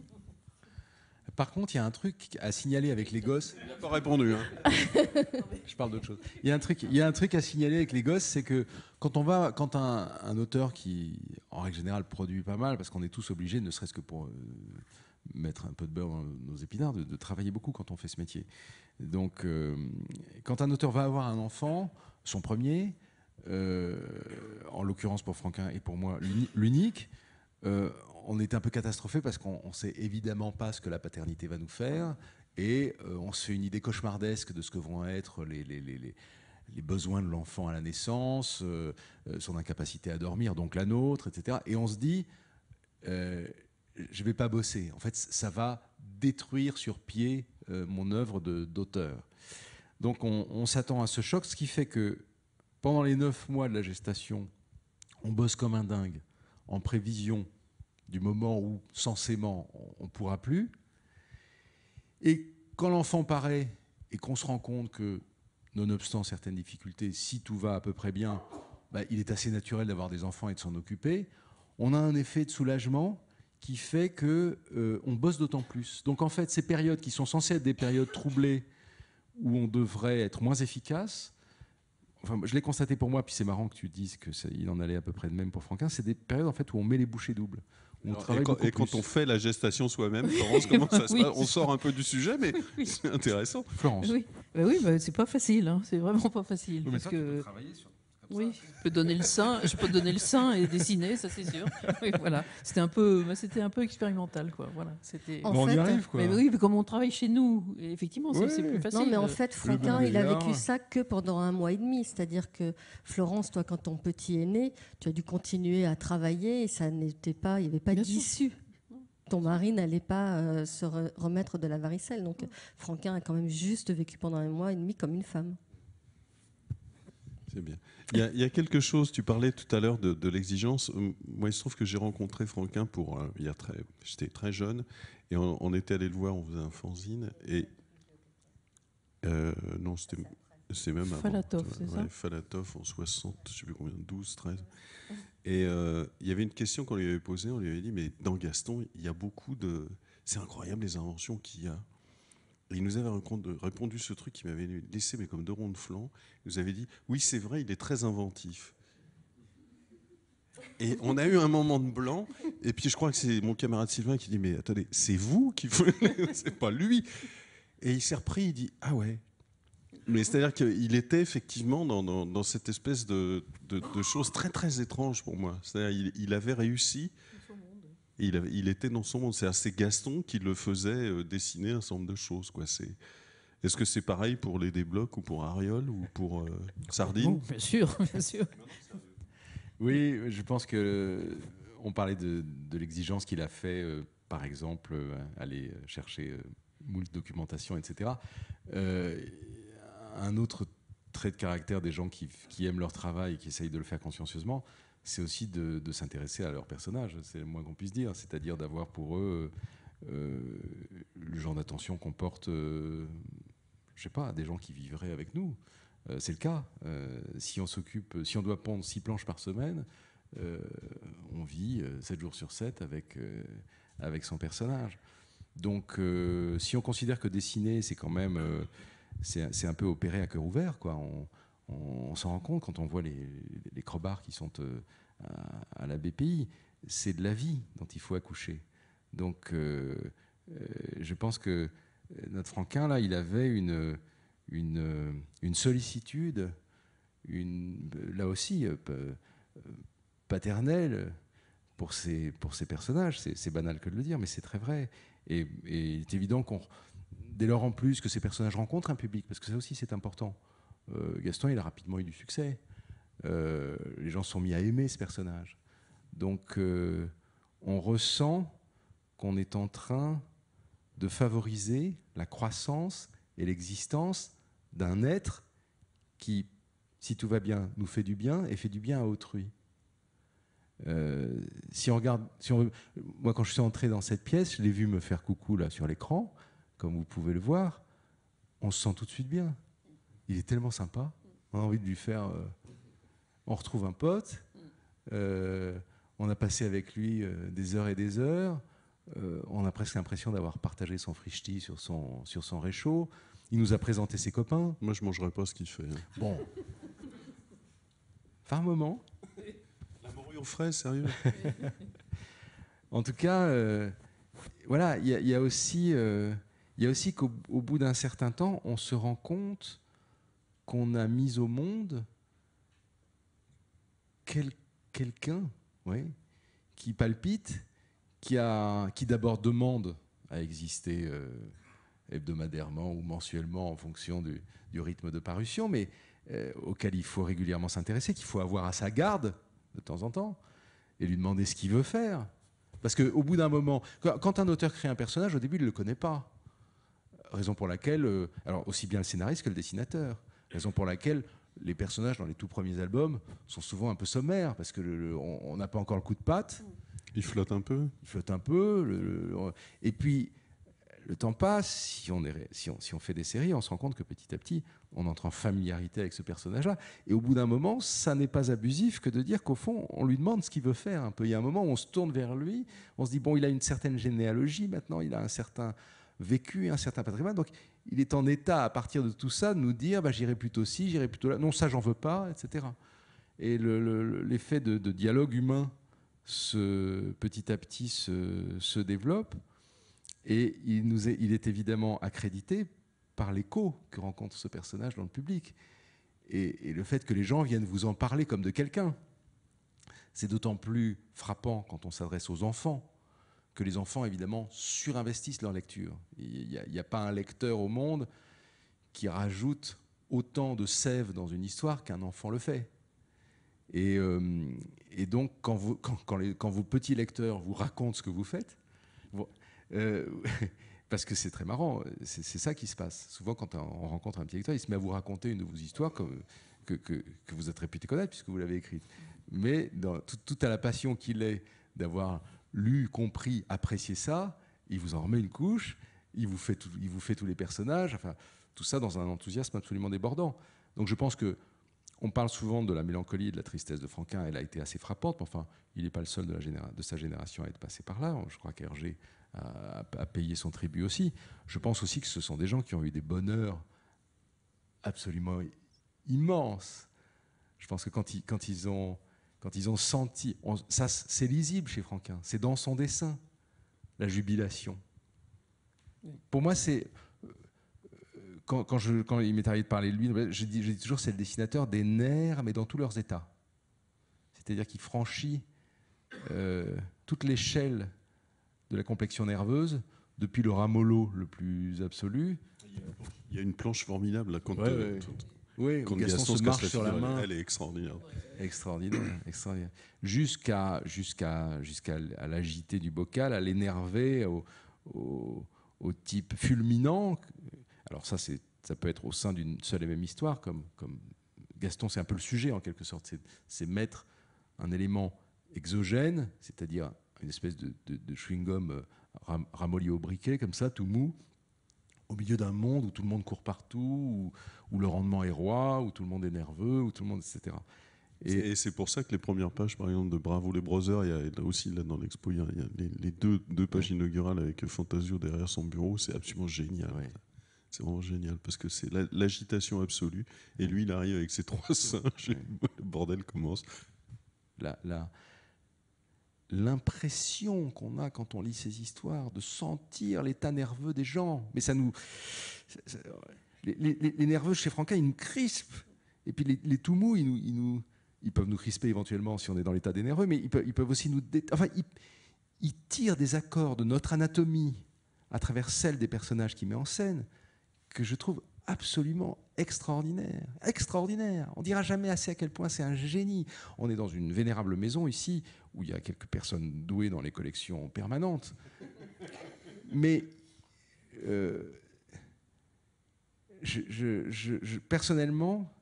par contre, il y a un truc à signaler avec les gosses. Il n'a pas répondu. Hein. Je parle d'autre chose. Il y, a un truc, il y a un truc à signaler avec les gosses, c'est que quand on va, quand un, un, auteur qui, en règle générale, produit pas mal, parce qu'on est tous obligés, ne serait-ce que pour euh, mettre un peu de beurre dans nos épinards, de, travailler beaucoup quand on fait ce métier. Donc, euh, quand un auteur va avoir un enfant, son premier, euh, en l'occurrence pour Franquin et pour moi, l'unique, euh, on est un peu catastrophé parce qu'on ne sait évidemment pas ce que la paternité va nous faire et euh, on se fait une idée cauchemardesque de ce que vont être les, besoins de l'enfant à la naissance, euh, euh, son incapacité à dormir, donc la nôtre, etc. Et on se dit, je ne vais pas bosser. En fait, ça va détruire sur pied mon œuvre d'auteur. Donc on s'attend à ce choc, ce qui fait que pendant les neuf mois de la gestation, on bosse comme un dingue, en prévision du moment où, censément, on ne pourra plus. Et quand l'enfant paraît et qu'on se rend compte que, nonobstant certaines difficultés, si tout va à peu près bien, bah, il est assez naturel d'avoir des enfants et de s'en occuper, on a un effet de soulagement qui fait que euh, on bosse d'autant plus. Donc en fait, ces périodes qui sont censées être des périodes troublées, où on devrait être moins efficace, enfin, je l'ai constaté pour moi, puis c'est marrant que tu dises qu'il en allait à peu près de même pour Franquin, c'est des périodes en fait où on met les bouchées doubles et, quand, on fait la gestation soi-même, Florence, comment ça se passe On sort un peu du sujet, mais c'est intéressant. Florence. Oui, bah oui bah, c'est pas facile. Hein. C'est vraiment pas facile. parce que oui, je peux donner le sein, je peux donner le sein et dessiner, ça c'est sûr. voilà, c'était un peu, bah, c'était un peu expérimental, quoi. Voilà, c'était. on oui, mais comme on travaille chez nous, effectivement, c'est plus facile. Non, mais en fait, Franquin, il a vécu ça que pendant un mois et demi, c'est-à-dire que Florence, toi, quand ton petit est né, tu as dû continuer à travailler et ça n'était pas, il n'y avait pas d'issue ton mari n'allait pas euh, se remettre de la varicelle. Donc Franquin a quand même juste vécu pendant un mois et demi comme une femme bien. Il y, a, quelque chose, tu parlais tout à l'heure de, l'exigence. Euh, moi, il se trouve que j'ai rencontré Franquin pour. Euh, il y a très, j'étais très jeune et on, était allé le voir, on faisait un fanzine. Et. Euh, non, c'était. C'est même un. Falatov, c'est ça Falatov en 60, je ne sais plus combien, 12, 13. Et il y avait une question qu'on lui avait posée, on lui avait dit, mais dans Gaston, il y a beaucoup de... C'est incroyable les inventions qu'il y a il nous avait euh, répondu ce truc qui m'avait laissé mais comme deux ronds de flanc. Il nous avait dit Oui, c'est vrai, il est très inventif. Et on a eu un moment de blanc. Et puis je crois que c'est mon camarade Sylvain qui dit Mais attendez, c'est vous qui voulez C'est pas lui. Et il s'est repris, il dit Ah ouais. Mais c'est-à-dire qu'il était effectivement dans, cette espèce de, de, choses très très étranges pour moi. C'est-à-dire qu'il il, avait réussi il, était dans son monde. C'est assez Gaston qui le faisait euh, dessiner un certain nombre de choses. Quoi. C'est, est-ce que c'est pareil pour les déblocs ou pour Ariol ou pour euh, Sardine Bien sûr, bien sûr. Oui, je pense que on parlait de, l'exigence qu'il a fait, euh, par exemple, aller chercher euh, moult documentation, etc. un autre trait de caractère des gens qui, qui, aiment leur travail et qui essayent de le faire consciencieusement, c'est aussi de, s'intéresser à leurs personnage, c'est le moins qu'on puisse dire, c'est-à-dire d'avoir pour eux euh, le genre d'attention qu'on porte, euh, je sais pas, à des gens qui vivraient avec nous. Euh, c'est le cas. si on s'occupe, si on doit pondre six planches par semaine, on vit sept jours sur 7 avec, avec son personnage. Donc, si on considère que dessiner, c'est quand même, c'est un peu opérer à cœur ouvert, quoi. On, on, s'en rend compte quand on voit les, les crobards qui sont euh, à, la BPI. C'est de la vie dont il faut accoucher. Donc, euh, euh, je pense que notre Franquin, là, il avait une, sollicitude, là aussi, paternelle pour ces, pour ces personnages. C'est banal que de le dire, mais c'est très vrai. Et, et, il est évident qu'on, dès lors en plus, que ces personnages rencontrent un public, parce que ça aussi, c'est important. Euh, Gaston, il a rapidement eu du succès. Euh, les gens sont mis à aimer ce personnage. Donc, euh, on ressent qu'on est en train de favoriser la croissance et l'existence d'un être qui, si tout va bien, nous fait du bien et fait du bien à autrui. si on regarde, moi quand je suis entré dans cette pièce, je l'ai vu me faire coucou là sur l'écran, comme vous pouvez le voir, on se sent tout de suite bien il est tellement sympa, on a envie de lui faire. Euh, on retrouve un pote, euh, on a passé avec lui euh, des heures et des heures, on a presque l'impression d'avoir partagé son frishti sur son, sur son réchaud. Il nous a présenté ses copains. Moi, je mangerai pas ce qu'il fait. Bon. Par moment. La morue en frais, sérieux. en tout cas, voilà, il y, a aussi, il y a aussi qu'au bout d'un certain temps, on se rend compte qu'on a mis au monde quelqu'un qui palpite, qui, qui d'abord demande à exister euh, hebdomadairement ou mensuellement en fonction du, rythme de parution, mais euh, auquel il faut régulièrement s'intéresser, qu'il faut avoir à sa garde de temps en temps, et lui demander ce qu'il veut faire. Parce qu'au bout d'un moment, quand un auteur crée un personnage, au début, il ne le connaît pas. Raison pour laquelle, euh, alors aussi bien le scénariste que le dessinateur. Raison pour laquelle les personnages dans les tout premiers albums sont souvent un peu sommaires, parce qu'on n'a pas encore le coup de patte. Il flotte un peu. Il flotte un peu. et puis, le temps passe, si on, si on, fait des séries, on se rend compte que petit à petit, on entre en familiarité avec ce personnage-là. Et au bout d'un moment, ça n'est pas abusif que de dire qu'au fond, on lui demande ce qu'il veut faire un peu. Il y a un moment où on se tourne vers lui, on se dit, bon, il a une certaine généalogie maintenant, il a un certain vécu, un certain patrimoine, donc il est en état, à partir de tout ça, de nous dire bah, j'irai plutôt ci, j'irai plutôt là, non, ça, j'en veux pas, etc. Et l'effet de, dialogue humain se, petit à petit se, développe. Et il, est, évidemment accrédité par l'écho que rencontre ce personnage dans le public. et, le fait que les gens viennent vous en parler comme de quelqu'un. C'est d'autant plus frappant quand on s'adresse aux enfants, que les enfants, évidemment, surinvestissent leur lecture. Il n'y a, pas un lecteur au monde qui rajoute autant de sève dans une histoire qu'un enfant le fait. Et, euh, donc, quand, vous, vos petits lecteurs vous racontent ce que vous faites, euh, parce que c'est très marrant, c'est ça qui se passe. Souvent, quand on rencontre un petit lecteur, il se met à vous raconter une de vos histoires que, que, vous êtes réputé connaître puisque vous l'avez écrite. Mais dans, tout, tout à la passion qu'il est d'avoir lu, compris, apprécié ça, il vous en remet une couche, il vous fait, il vous fait tous les personnages, enfin, tout ça dans un enthousiasme absolument débordant. Donc je pense que on parle souvent de la mélancolie de la tristesse de Franquin, elle a été assez frappante, mais enfin, il n'est pas le seul de, la de sa génération à être passé par là. Je crois qu'Hergé a, payé son tribut aussi. Je pense aussi que ce sont des gens qui ont eu des bonheurs absolument immenses. Je pense que quand quand ils ont quand ils ont senti, ça c'est lisible chez Franquin, c'est dans son dessin, la jubilation. Pour moi, c'est euh, quand, quand, je, quand il m'est arrivé de parler de lui, je dis, toujours c'est le dessinateur des nerfs, mais dans tous leurs états. C'est-à-dire qu'il franchit euh, toute l'échelle de la complexion nerveuse, depuis le ramolo le plus absolu. Il y a une planche formidable là, quand oui, quand Gaston, se, marche sur la main. Elle est extraordinaire. Extraordinaire, extraordinaire. Jusqu'à jusqu'à jusqu'à l'agiter du bocal, à l'énerver, au, au, type fulminant. Alors ça, c'est ça peut être au sein d'une seule et même histoire, comme comme Gaston, c'est un peu le sujet en quelque sorte. C'est mettre un élément exogène, c'est-à-dire une espèce de, de chewing-gum euh, ramolli au briquet, comme ça, tout mou, au milieu d'un monde où tout le monde court partout, où, le rendement est roi, où tout le monde est nerveux, où tout le monde, etc. Et, c'est pour ça que les premières pages, par exemple, de Bravo les Brothers, il y a aussi là dans l'expo, il y a, les, deux, pages inaugurales avec Fantasio derrière son bureau, c'est absolument génial. C'est vraiment génial parce que c'est l'agitation absolue. Et lui, il arrive avec ses trois singes. Et le bordel commence. là l'impression qu'on a quand on lit ces histoires, de sentir l'état nerveux des gens. Mais ça nous. Les, nerveux chez Franquin, ils nous crispent. Et puis les, tout mous, ils, nous, ils, peuvent nous crisper éventuellement si on est dans l'état des nerveux, mais ils peuvent, aussi nous. Enfin, ils, tirent des accords de notre anatomie à travers celle des personnages qu'il met en scène, que je trouve absolument extraordinaire, extraordinaire. On dira jamais assez à quel point c'est un génie. On est dans une vénérable maison ici où il y a quelques personnes douées dans les collections permanentes. Mais euh, personnellement,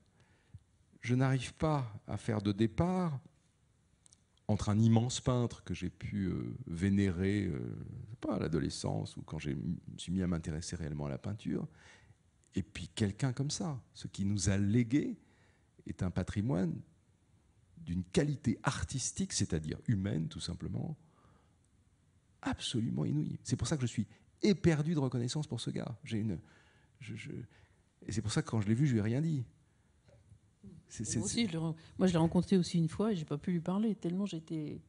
je n'arrive pas à faire de départ entre un immense peintre que j'ai pu euh, vénérer euh, pas, à l'adolescence ou quand je me suis mis à m'intéresser réellement à la peinture et puis quelqu'un comme ça, ce qui nous a légué, est un patrimoine d'une qualité artistique, c'est-à-dire humaine tout simplement, absolument inouïe. C'est pour ça que je suis éperdu de reconnaissance pour ce gars. J'ai une, Et c'est pour ça que quand je l'ai vu, je lui ai rien dit. moi, je l'ai rencontré aussi une fois et j'ai pas pu lui parler tellement j'étais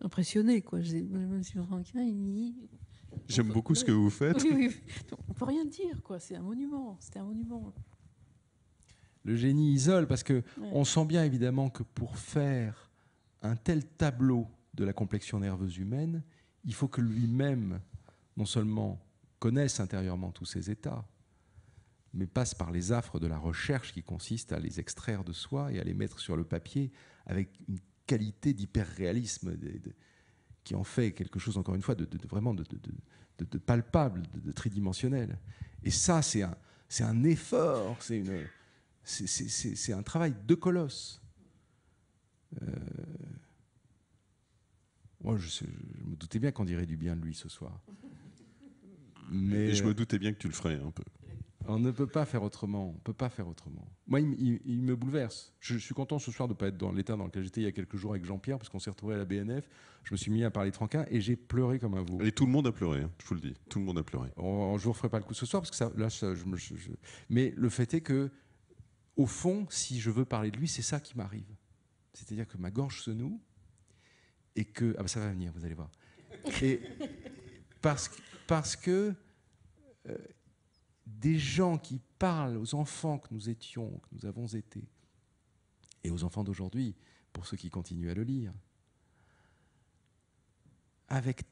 impressionné quoi. Je me suis dit, J'aime beaucoup ce que vous faites. Oui, oui, peut rien dire, quoi. C'est un monument. un monument. Le génie isole parce que on sent bien évidemment que pour faire un tel tableau de la complexion nerveuse humaine, il faut que lui-même non seulement connaisse intérieurement tous ses états, mais passe par les affres de la recherche qui consiste à les extraire de soi et à les mettre sur le papier avec une qualité d'hyperréalisme. réalisme qui en fait quelque chose, encore une fois, de, vraiment de, palpable, de, tridimensionnel. Et ça, c'est un, effort, c'est, une, c'est, un travail de colosse. Euh, moi, je, me doutais bien qu'on dirait du bien de lui ce soir. Mais je me euh, doutais bien que tu le ferais un peu. On ne peut pas faire autrement. On peut pas faire autrement. Moi, il, me bouleverse. Je, suis content ce soir de ne pas être dans l'état dans lequel j'étais il y a quelques jours avec Jean-Pierre, parce qu'on s'est retrouvé à la BNF. Je me suis mis à parler tranquin et j'ai pleuré comme un vous Et tout le monde a pleuré, hein, je vous le dis. Tout le monde a pleuré. je ne vous referai pas le coup ce soir, parce que ça, là, je, Mais le fait est que, au fond, si je veux parler de lui, c'est ça qui m'arrive. C'est-à-dire que ma gorge se noue et que. Ah bah, ça va venir, vous allez voir. Et parce, que. Euh, des gens qui parlent aux enfants que nous étions, que nous avons été, et aux enfants d'aujourd'hui, pour ceux qui continuent à le lire, avec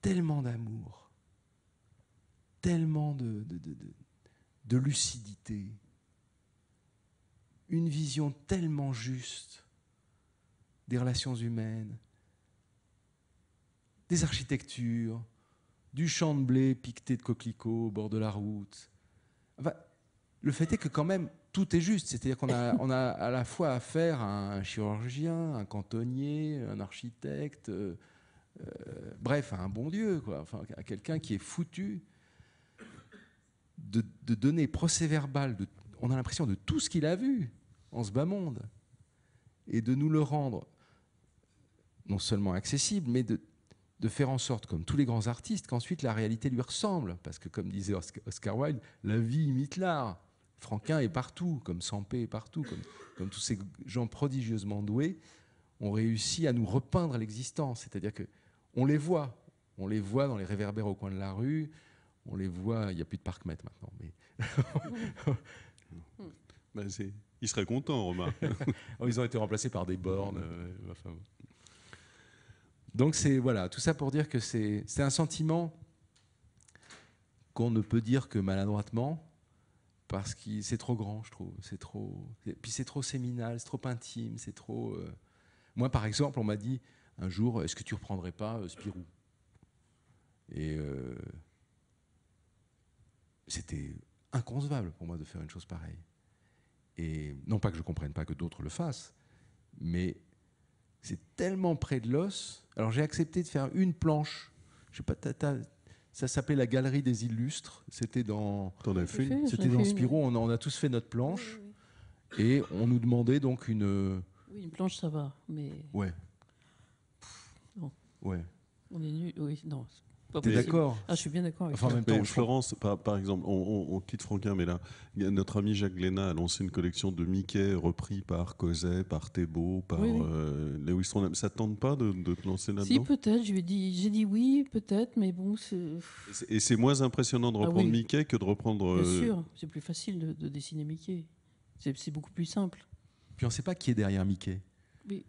tellement d'amour, tellement de, lucidité, une vision tellement juste des relations humaines, des architectures, du champ de blé piqueté de coquelicots au bord de la route. le fait est que quand même, tout est juste. C'est-à-dire qu'on a, on a à la fois affaire à un chirurgien, un cantonnier, un architecte, euh, euh, bref, à un bon Dieu, à quelqu'un qui est foutu de, donner procès verbal. on a l'impression de tout ce qu'il a vu en ce bas monde et de nous le rendre non seulement accessible, mais de, de faire en sorte, comme tous les grands artistes, qu'ensuite la réalité lui ressemble. Parce que, comme disait Oscar Wilde, la vie imite l'art. Franquin est partout, comme Sampé est partout, comme, tous ces gens prodigieusement doués ont réussi à nous repeindre l'existence. C'est-à-dire que on les voit, on les voit dans les réverbères au coin de la rue, on les voit. Il n'y a plus de parc maintenant, mais il ben, ils seraient contents, Romain. Oh, ils ont été remplacés par des bornes. Euh, donc c'est voilà, tout ça pour dire que c'est un sentiment qu'on ne peut dire que maladroitement, parce que c'est trop grand, je trouve. C'est trop, puis c'est trop séminal, c'est trop intime, c'est trop. Euh. Moi, par exemple, on m'a dit un jour, est-ce que tu reprendrais pas euh, Spirou Et euh, c'était inconcevable pour moi de faire une chose pareille. Et non pas que je comprenne pas que d'autres le fassent, mais c'est tellement près de l'os. Alors j'ai accepté de faire une planche. Je sais pas, ça s'appelait la Galerie des Illustres. C'était dans. C'était dans Spirou. On a, a, tous fait notre planche et on nous demandait donc une. Euh, oui, une planche ça va, mais. Ouais. non. Ouais. On est nus. Oui, non. T'es d'accord ah, Je suis bien d'accord avec enfin, en Florence, par, exemple, on, quitte Franquin, mais là, notre ami Jacques Glénat a lancé une collection de Mickey repris par Cosette, par Thébault, par euh, Lewis Ça tente pas de, de te lancer là-dedans Si, peut-être. J'ai dit, dit oui, peut-être, mais bon. Et c'est moins impressionnant de ah reprendre Mickey que de reprendre. Euh, bien sûr, c'est plus facile de, dessiner Mickey. C'est beaucoup plus simple. Puis on ne sait pas qui est derrière Mickey. Oui.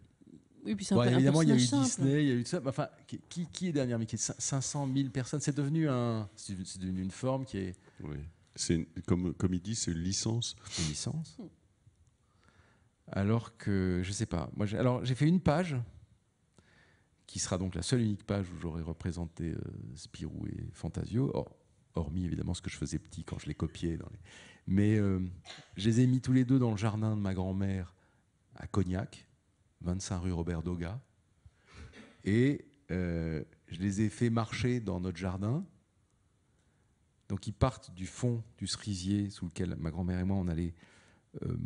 Oui, puis évidemment, il y a eu Disney, il y a eu tout ça. Enfin, qui, est dernière Mickey 500 000 personnes. C'est devenu, un, une forme qui est. Oui. C'est comme, comme il dit, c'est une licence. Une licence. Alors que, je sais pas. Moi, alors, j'ai fait une page qui sera donc la seule unique page où j'aurai représenté euh, Spirou et Fantasio, hormis évidemment ce que je faisais petit quand je les copiais. Dans Mais euh, je les ai mis tous les deux dans le jardin de ma grand-mère à Cognac, 25 rue Robert Doga. Et euh, je les ai fait marcher dans notre jardin. Donc ils partent du fond du cerisier sous lequel ma grand-mère et moi on allait euh,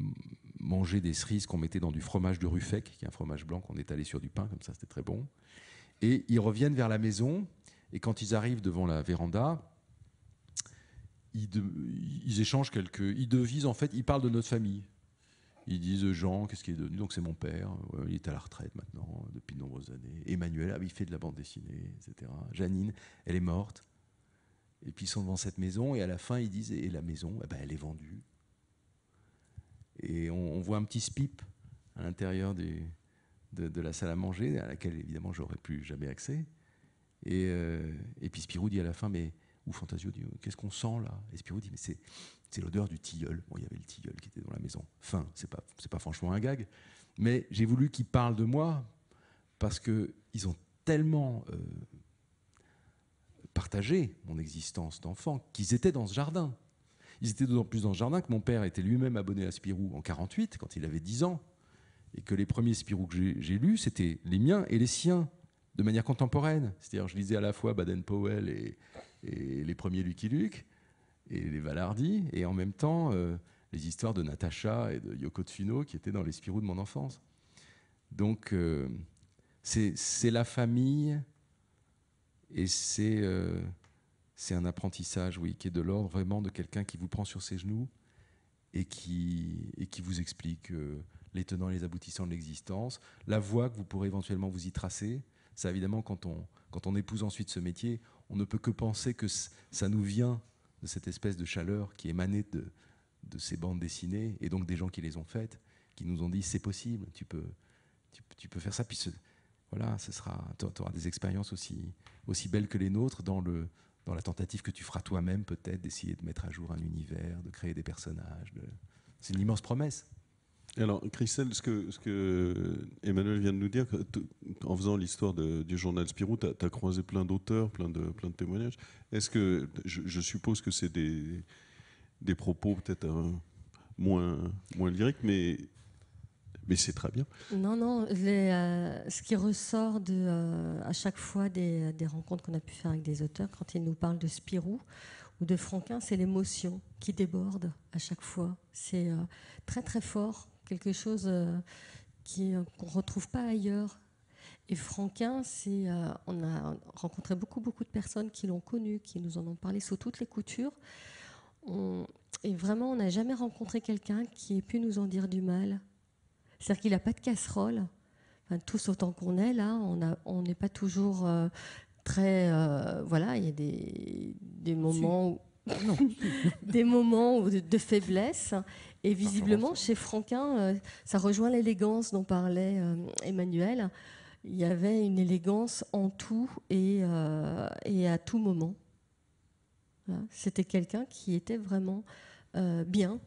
manger des cerises qu'on mettait dans du fromage de Ruffec, qui est un fromage blanc qu'on étalait sur du pain, comme ça c'était très bon. Et ils reviennent vers la maison, et quand ils arrivent devant la véranda, ils, ils échangent quelques... Ils devisent en fait, ils parlent de notre famille. Ils disent euh, Jean, qu'est-ce qui est devenu Donc c'est mon père, euh, il est à la retraite maintenant euh, depuis de nombreuses années. Emmanuel, ah, il fait de la bande dessinée, etc. Janine, elle est morte. Et puis ils sont devant cette maison et à la fin ils disent et la maison, eh ben, elle est vendue. Et on, voit un petit spip à l'intérieur de, de, la salle à manger à laquelle évidemment j'aurais plus jamais accès. Et, et puis Spirou dit à la fin mais ou Fantasio dit qu'est-ce qu'on sent là Et Spirou dit mais c'est c'est l'odeur du tilleul. Bon, il y avait le tilleul qui était dans la maison. Fin, c'est pas, c'est pas franchement un gag. Mais j'ai voulu qu'ils parlent de moi parce qu'ils ont tellement euh, partagé mon existence d'enfant qu'ils étaient dans ce jardin. Ils étaient d'autant plus dans ce jardin que mon père était lui-même abonné à Spirou en 48, quand il avait 10 ans, et que les premiers Spirou que j'ai, lus, c'était les miens et les siens, de manière contemporaine. C'est-à-dire, je lisais à la fois Baden-Powell et les premiers Lucky Luke, et les Valardi, et en même temps euh, les histoires de Natacha et de Yoko Tsuno qui étaient dans les Spirou de mon enfance. Donc euh, c'est la famille et euh, c'est un apprentissage, oui, qui est de l'ordre vraiment de quelqu'un qui vous prend sur ses genoux et qui, qui vous explique les tenants et les aboutissants de l'existence, la voie que vous pourrez éventuellement vous y tracer. Ça, évidemment, quand on, quand on épouse ensuite ce métier, on ne peut que penser que ça nous vient de cette espèce de chaleur qui émanait de, de ces bandes dessinées, et donc des gens qui les ont faites, qui nous ont dit c'est possible, tu peux, tu, peux faire ça. Puis voilà, ce sera, tu auras des expériences aussi, aussi belles que les nôtres dans, le, dans la tentative que tu feras toi-même peut-être d'essayer de mettre à jour un univers, de créer des personnages. C'est une immense promesse. Alors, Christelle, ce que, ce que Emmanuel vient de nous dire, en faisant l'histoire du journal Spirou, tu as, croisé plein d'auteurs, plein de, plein de témoignages. Est-ce que, je, suppose que c'est des, propos peut-être hein, moins, moins lyriques, mais, mais c'est très bien. Non, non, euh, ce qui ressort euh, à chaque fois des, rencontres qu'on a pu faire avec des auteurs, quand ils nous parlent de Spirou, ou de Franquin, c'est l'émotion qui déborde à chaque fois. C'est euh, très très fort quelque chose euh, euh, qu'on ne retrouve pas ailleurs. Et Franquin, c'est, euh, on a rencontré beaucoup, beaucoup de personnes qui l'ont connu, qui nous en ont parlé sous toutes les coutures. et vraiment, on n'a jamais rencontré quelqu'un qui ait pu nous en dire du mal. C'est-à-dire qu'il n'a pas de casserole. Enfin, tous autant qu'on est là, on n'est pas toujours très. voilà, il y a des, des moments où des moments de, faiblesse. Et visiblement, chez Franquin, euh, ça rejoint l'élégance dont parlait euh, Emmanuel. Il y avait une élégance en tout et, euh, à tout moment. C'était quelqu'un qui était vraiment bien.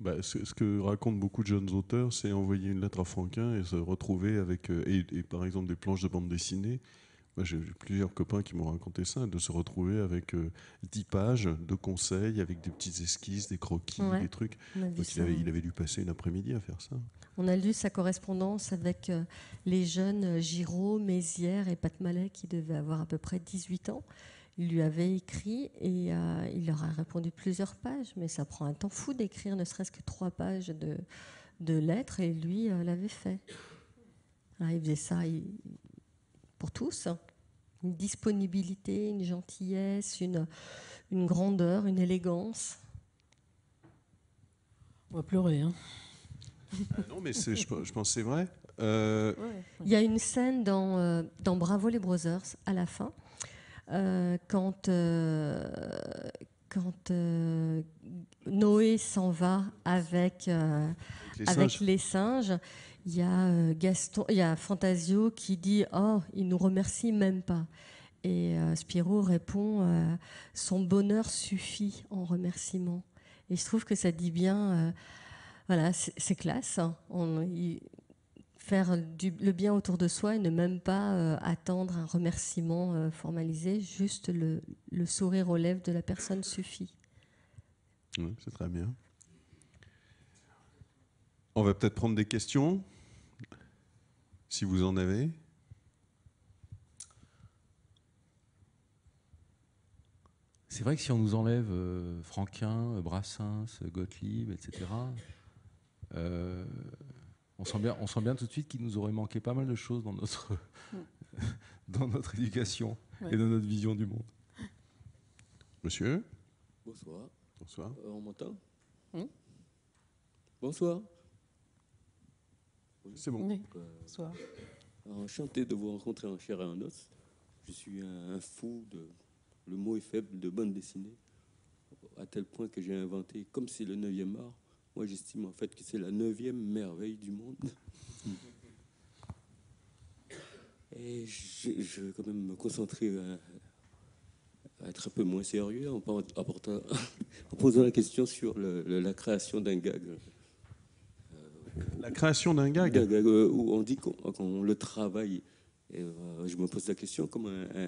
Bah, ce que racontent beaucoup de jeunes auteurs, c'est envoyer une lettre à Franquin et se retrouver avec, et par exemple, des planches de bande dessinée j'ai eu plusieurs copains qui m'ont raconté ça, de se retrouver avec 10 euh, pages de conseils, avec des petites esquisses, des croquis, des trucs. il avait, dû passer une après-midi à faire ça. On a lu sa correspondance avec euh, les jeunes euh, Giraud, Mézières et Patmalet, qui devaient avoir à peu près 18 ans. Il lui avait écrit et il leur a répondu plusieurs pages, mais ça prend un temps fou d'écrire ne serait-ce que trois pages de, de lettres, et lui l'avait fait. il faisait ça, pour tous, une disponibilité, une gentillesse, une, une grandeur, une élégance. On va pleurer. Hein. Ah non, mais je, je, pense que c'est vrai. Euh, Il y a une scène dans, euh, dans Bravo les Brothers à la fin, euh, quand, quand Noé s'en va avec, avec, les singes. Il y a euh, Gaston, il y a Fantasio qui dit Oh, il nous remercie même pas. Et euh, Spiro répond euh, Son bonheur suffit en remerciement. Et je trouve que ça dit bien. voilà, c'est classe. Hein. On, faire du, le bien autour de soi et ne même pas attendre un remerciement formalisé, juste le, le, sourire aux lèvres de la personne suffit. Oui, c'est très bien. On va peut-être prendre des questions, si vous en avez. C'est vrai que si on nous enlève euh, Franquin, Brassens, Gottlieb, etc., euh, on, sent bien, on sent bien tout de suite qu'il nous aurait manqué pas mal de choses dans notre, dans notre éducation et dans notre vision du monde. Monsieur Bonsoir. Bonsoir. Euh, Bonsoir. C'est bon. Euh, Enchanté de vous rencontrer en chair et en os. Je suis un, fou de. Le mot est faible de bande dessinée, à tel point que j'ai inventé, comme c'est le neuvième art, moi j'estime en fait que c'est la neuvième merveille du monde. Et je, vais quand même me concentrer euh, à, être un peu moins sérieux en, posant la question sur la création d'un gag la création d'un gag. Euh, où on dit qu'on le travaille. Euh, je me pose la question comment euh,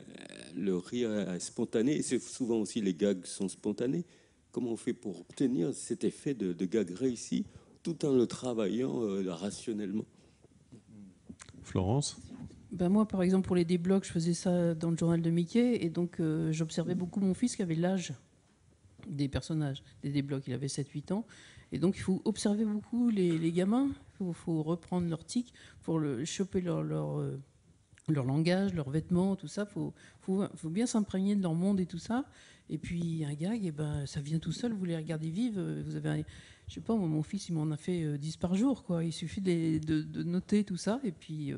le rire est spontané, et c'est souvent aussi les gags sont spontanés. Comment on fait pour obtenir cet effet de, gag réussi tout en le travaillant rationnellement Florence ben moi, par exemple, pour les déblocs, je faisais ça dans le journal de Mickey, et donc j'observais beaucoup mon fils qui avait l'âge des personnages, des déblocs. Il avait 7-8 ans. Et donc, il faut observer beaucoup les, gamins. Il faut, reprendre leur tic pour le, choper leur, leur, euh, leur, langage, leurs vêtements, tout ça. Il faut, faut, bien s'imprégner de leur monde et tout ça. Et puis, un gag, et eh ben, ça vient tout seul. Vous les regardez vivre. Euh, vous avez je sais pas, mon fils, il m'en a fait 10 euh, par jour. Quoi. Il suffit de, de, noter tout ça. Et puis.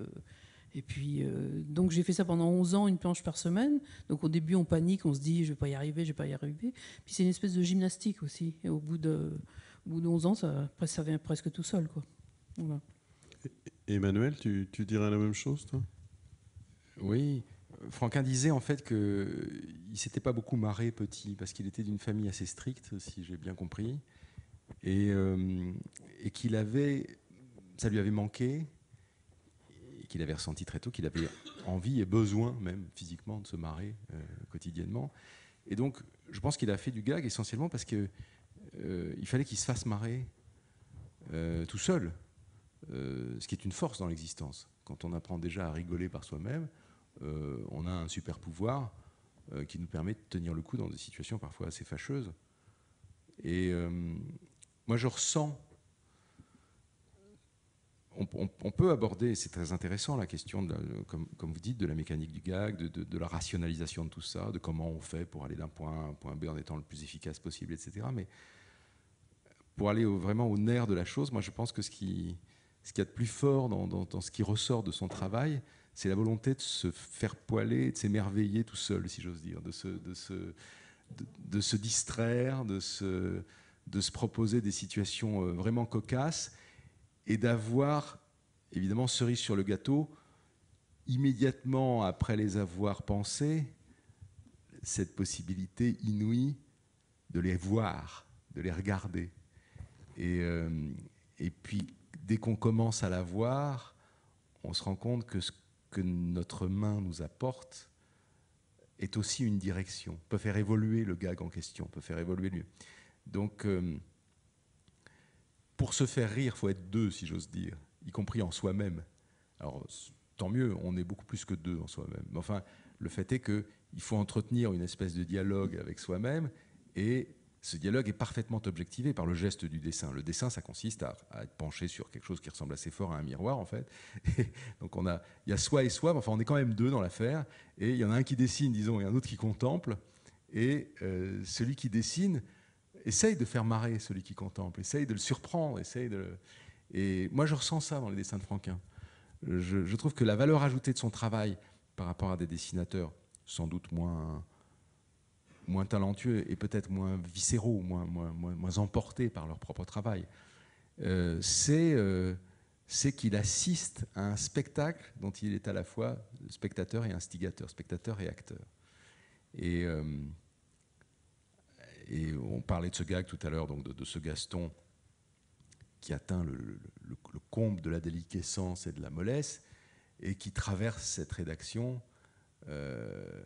et puis, donc j'ai fait ça pendant 11 ans, une planche par semaine. Donc au début, on panique, on se dit, je vais pas y arriver, je vais pas y arriver. Puis c'est une espèce de gymnastique aussi. Et au bout de, au bout de 11 ans, ça, vient presque tout seul. Quoi. Emmanuel, tu, tu, dirais la même chose, toi Oui. Franquin disait en fait qu'il ne s'était pas beaucoup marré petit, parce qu'il était d'une famille assez stricte, si j'ai bien compris, euh, et, qu'il avait, ça lui avait manqué, et qu'il avait ressenti très tôt qu'il avait envie et besoin, même physiquement, de se marrer euh, quotidiennement. Et donc, je pense qu'il a fait du gag essentiellement parce que euh, il fallait qu'il se fasse marrer euh, tout seul, euh, ce qui est une force dans l'existence. Quand on apprend déjà à rigoler par soi-même, on a un super pouvoir qui nous permet de tenir le coup dans des situations parfois assez fâcheuses. Et moi, je ressens. On, peut aborder, c'est très intéressant la question, comme, vous dites, de la mécanique du gag, de, la rationalisation de tout ça, de comment on fait pour aller d'un point à un point B en étant le plus efficace possible, etc. Mais pour aller vraiment au nerf de la chose, moi je pense que ce qui ce qu'il y a de plus fort dans, ce qui ressort de son travail, c'est la volonté de se faire poêler, de s'émerveiller tout seul, si j'ose dire, de se, de, de, se distraire, de se, de se proposer des situations euh, vraiment cocasses et d'avoir, évidemment, cerise sur le gâteau, immédiatement après les avoir pensées, cette possibilité inouïe de les voir, de les regarder, et, euh, et puis, dès qu'on commence à la voir, on se rend compte que ce que notre main nous apporte est aussi une direction, peut faire évoluer le gag en question, peut faire évoluer lui. Donc, euh, pour se faire rire, faut être deux, si j'ose dire, y compris en soi-même. Alors, tant mieux, on est beaucoup plus que deux en soi-même. Mais enfin, le fait est qu'il faut entretenir une espèce de dialogue avec soi-même et ce dialogue est parfaitement objectivé par le geste du dessin. Le dessin, ça consiste à, être penché sur quelque chose qui ressemble assez fort à un miroir, en fait. donc on a, il y a soi et soi, enfin on est quand même deux dans l'affaire, et il y en a un qui dessine, disons, et un autre qui contemple, et euh, celui qui dessine essaye de faire marrer celui qui contemple, essaye de le surprendre, essaye de... Et moi, je ressens ça dans les dessins de Franquin. je trouve que la valeur ajoutée de son travail par rapport à des dessinateurs, sans doute moins moins talentueux et peut-être moins viscéraux, moins, moins, moins, moins, emportés par leur propre travail, euh, euh, c'est qu'il assiste à un spectacle dont il est à la fois spectateur et instigateur, spectateur et acteur. Et, euh, et on parlait de ce gag tout à l'heure, donc de, ce Gaston qui atteint le, comble de la déliquescence et de la mollesse, et qui traverse cette rédaction. Euh,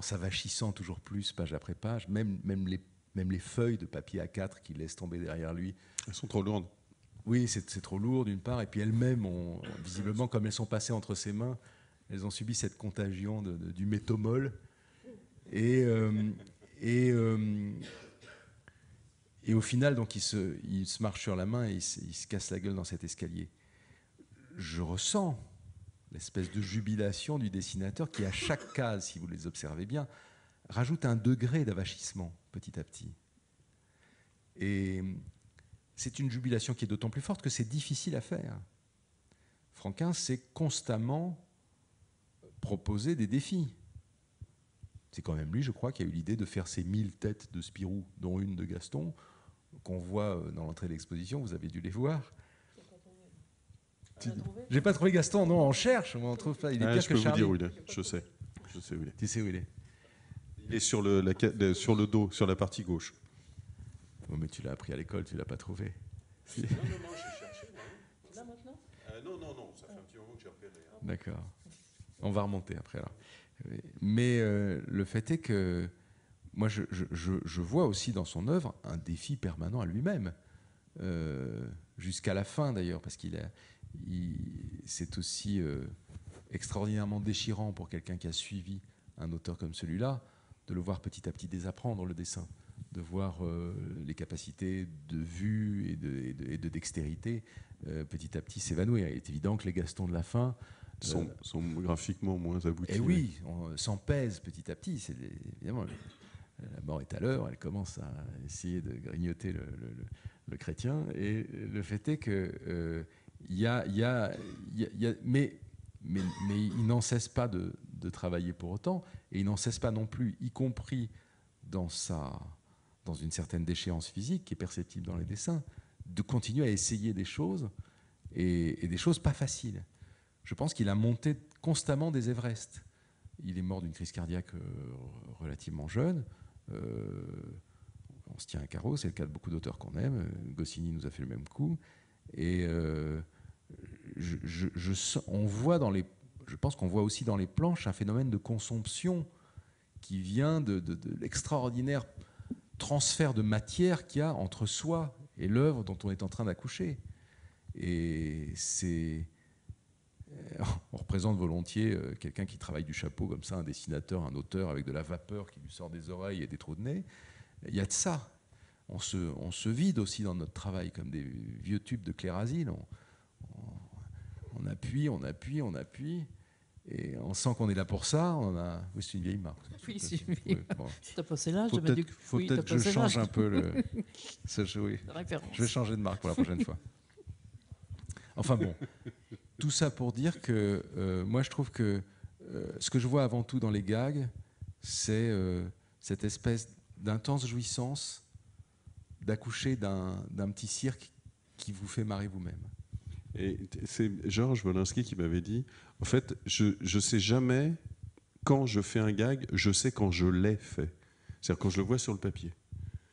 en s'avachissant toujours plus page après page, même, même, les, même les feuilles de papier A4 qu'il laisse tomber derrière lui. Elles sont trop lourdes. Oui, c'est trop lourd d'une part, et puis elles-mêmes, ont, visiblement, comme elles sont passées entre ses mains, elles ont subi cette contagion du métomol. Et, euh, et, euh, et au final, donc, il se, il se marche sur la main et il se, il se casse la gueule dans cet escalier. Je ressens l'espèce de jubilation du dessinateur qui, à chaque case, si vous les observez bien, rajoute un degré d'avachissement petit à petit. Et c'est une jubilation qui est d'autant plus forte que c'est difficile à faire. Franquin s'est constamment proposé des défis. C'est quand même lui, je crois, qui a eu l'idée de faire ces mille têtes de Spirou, dont une de Gaston, qu'on voit dans l'entrée de l'exposition, vous avez dû les voir. J'ai pas trouvé Gaston, non, on cherche, on on trouve pas. Il est ah, je peux vous dire où il est, je sais. Je sais où il est. Tu sais où il est Il est sur le, sur le dos, sur la partie gauche. Oh, mais tu l'as appris à l'école, tu l'as pas trouvé. Non, non, non, j'ai cherché. Là maintenant euh, Non, non, non, ça fait un petit moment que j'ai repéré. Hein. D'accord. On va remonter après alors. Mais euh, le fait est que moi, je, vois aussi dans son œuvre un défi permanent à lui-même. Euh, jusqu'à la fin d'ailleurs, parce qu'il est c'est aussi euh, extraordinairement déchirant pour quelqu'un qui a suivi un auteur comme celui-là de le voir petit à petit désapprendre le dessin, de voir euh, les capacités de vue et de, dextérité euh, petit à petit s'évanouir. Il est évident que les Gastons de la fin sont, graphiquement moins aboutis. Et eh oui, on s'en pèse petit à petit. C'est évidemment la mort est à l'heure, elle commence à essayer de grignoter le, le chrétien. Et le fait est que il y mais, mais, il n'en cesse pas de, travailler pour autant, et il n'en cesse pas non plus, y compris dans, sa, dans une certaine déchéance physique qui est perceptible dans les dessins, de continuer à essayer des choses, et, des choses pas faciles. Je pense qu'il a monté constamment des Everest. Il est mort d'une crise cardiaque euh, relativement jeune. Euh, on se tient à carreau, c'est le cas de beaucoup d'auteurs qu'on aime. Euh, Goscinny nous a fait le même coup. Et, je, on voit dans les, je pense qu'on voit aussi dans les planches un phénomène de consomption qui vient de, l'extraordinaire transfert de matière qu'il y a entre soi et l'œuvre dont on est en train d'accoucher. Et c'est. Euh, on représente volontiers euh, quelqu'un qui travaille du chapeau comme ça, un dessinateur, un auteur avec de la vapeur qui lui sort des oreilles et des trous de nez. Il y a de ça. On se, vide aussi dans notre travail, comme des vieux tubes de clérasile on appuie, on appuie, on appuie. Et on sent qu'on est là pour ça. On a... Oui, c'est une vieille marque. Oui, c'est une vieille marque. passé peut-être que je change un peu le... Je vais changer de marque pour la prochaine fois. Enfin bon, tout ça pour dire que euh, moi je trouve que euh, ce que je vois avant tout dans les gags, c'est euh, cette espèce d'intense jouissance d'accoucher d'un petit cirque qui vous fait marrer vous-même. Et c'est Georges Wolinski qui m'avait dit, en fait, je ne sais jamais quand je fais un gag, je sais quand je l'ai fait. C'est-à-dire quand je le vois sur le papier.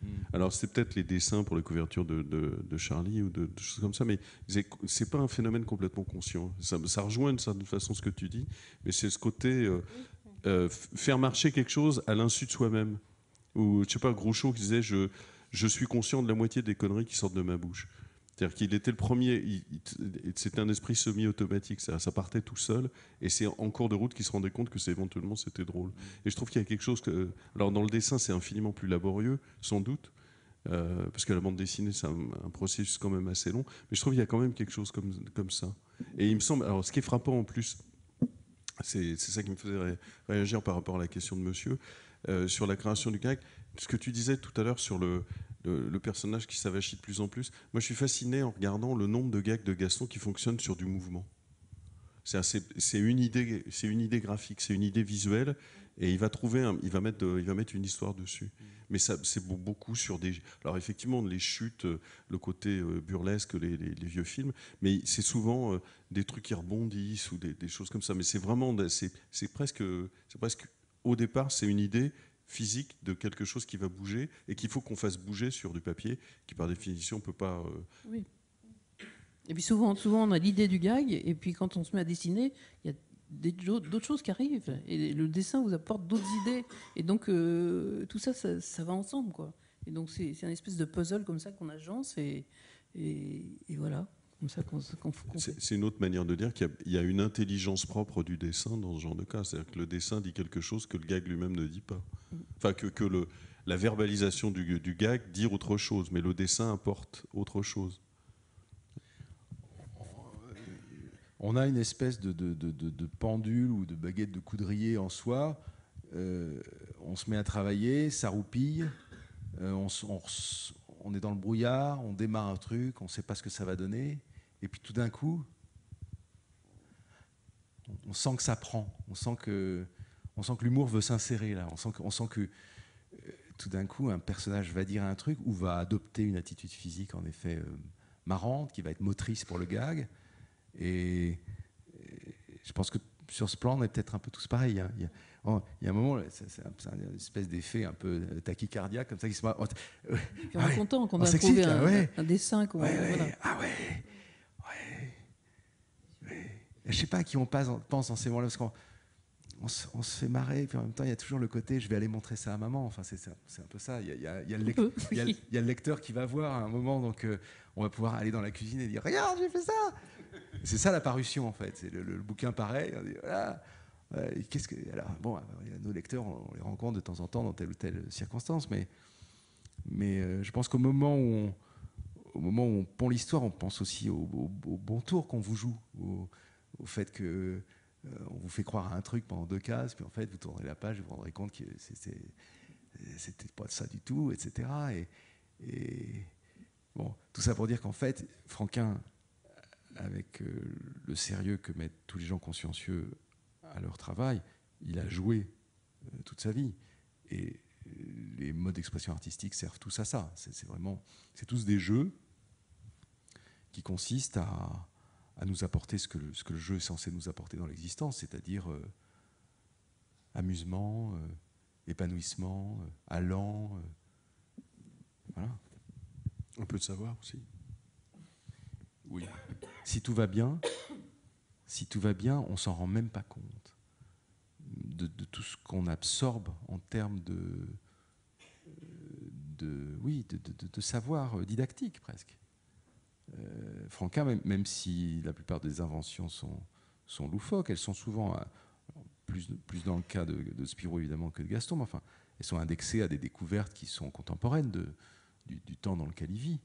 Hmm. Alors c'est peut-être les dessins pour les couvertures de, de, Charlie ou de, choses comme ça, mais c'est pas un phénomène complètement conscient. Ça, ça rejoint d'une certaine façon ce que tu dis, mais c'est ce côté euh, euh, faire marcher quelque chose à l'insu de soi-même. Ou je sais pas, Groucho qui disait je, je suis conscient de la moitié des conneries qui sortent de ma bouche. C'est-à-dire qu'il était le premier, c'était un esprit semi-automatique, ça, partait tout seul, et c'est en cours de route qu'il se rendait compte que c'est éventuellement c'était drôle. Et je trouve qu'il y a quelque chose que, alors dans le dessin c'est infiniment plus laborieux, sans doute, euh, parce que la bande dessinée c'est un, processus quand même assez long, mais je trouve qu'il y a quand même quelque chose comme, comme ça. Et il me semble, alors ce qui est frappant en plus, c'est ça qui me faisait réagir par rapport à la question de monsieur, euh, sur la création du CAC, ce que tu disais tout à l'heure sur le, le, personnage qui s'avachit de plus en plus. Moi, je suis fasciné en regardant le nombre de gags de Gaston qui fonctionnent sur du mouvement. C'est une idée, c'est une idée graphique, c'est une idée visuelle, et il va trouver, il va mettre, euh, il va mettre une histoire dessus. Mais ça, c'est beaucoup sur des. Alors effectivement, les chutes, euh, le côté euh, burlesque, les, vieux films, mais c'est souvent des trucs qui rebondissent ou des, des choses comme ça. Mais c'est vraiment, c'est presque, c'est presque au départ, c'est une idée physique de quelque chose qui va bouger et qu'il faut qu'on fasse bouger sur du papier qui par définition ne peut pas... Euh, et puis souvent, souvent on a l'idée du gag et puis quand on se met à dessiner, il y a d'autres choses qui arrivent et le dessin vous apporte d'autres idées et donc euh, tout ça, ça, va ensemble quoi. Et donc c'est un espèce de puzzle comme ça qu'on agence et, et, et voilà. C'est une autre manière de dire qu'il y, a une intelligence propre du dessin dans ce genre de cas. C'est-à-dire que le dessin dit quelque chose que le gag lui-même ne dit pas. Enfin, que, que la verbalisation du, du, gag dit autre chose, mais le dessin apporte autre chose. On a une espèce de, pendule ou de baguette de coudrier en soi. Euh, on se met à travailler, ça roupille, euh, on, on, on est dans le brouillard, on démarre un truc, on ne sait pas ce que ça va donner, et puis tout d'un coup, on, sent que ça prend, on sent que, on sent que l'humour veut s'insérer là, on sent que, sent que euh, tout d'un coup, un personnage va dire un truc ou va adopter une attitude physique en effet euh, marrante, qui va être motrice pour le gag, et, je pense que sur ce plan, on est peut-être un peu tous pareils. Hein. Oh, il y a un moment, c'est une espèce d'effet un peu euh, tachycardiaque, comme ça, qui se on est content qu'on ait trouvé un, dessin. Ah ouais, Je ne sais pas à qui on pense en ces moments-là, parce qu'on on se, fait marrer, puis en même temps, il y a toujours le côté je vais aller montrer ça à maman. Enfin, c'est un peu ça. Il y, y a, le lecteur qui va voir à un moment, donc euh, on va pouvoir aller dans la cuisine et dire Regarde, j'ai fait ça C'est ça la parution, en fait. C'est le, bouquin pareil. voilà. Euh, que alors bon, euh, nos lecteurs, on les rencontre de temps en temps dans telle ou telle circonstance, mais mais euh, je pense qu'au moment où on, au moment où on pond l'histoire, on pense aussi au, bon tour qu'on vous joue, au, fait que on vous fait croire à un truc pendant deux cases, puis en fait vous tournez la page, vous vous rendrez compte que c'était pas ça du tout, etc. Et, et bon, tout ça pour dire qu'en fait, Franquin, avec le sérieux que mettent tous les gens consciencieux à leur travail, il a joué euh, toute sa vie. Et euh, les modes d'expression artistique servent tous à ça. C'est vraiment, c'est tous des jeux qui consistent à, nous apporter ce que, le, ce que, le, jeu est censé nous apporter dans l'existence, c'est-à-dire euh, amusement, épanouissement, allant, voilà. On peut le savoir aussi. Oui. Si tout va bien, si tout va bien, on s'en rend même pas compte de, tout ce qu'on absorbe en termes de, oui, de, savoir didactique presque. Euh, même, si la plupart des inventions sont, loufoques, elles sont souvent, euh, plus, dans le cas de, Spirou évidemment que de Gaston, mais enfin, elles sont indexées à des découvertes qui sont contemporaines du, du temps dans lequel il vit.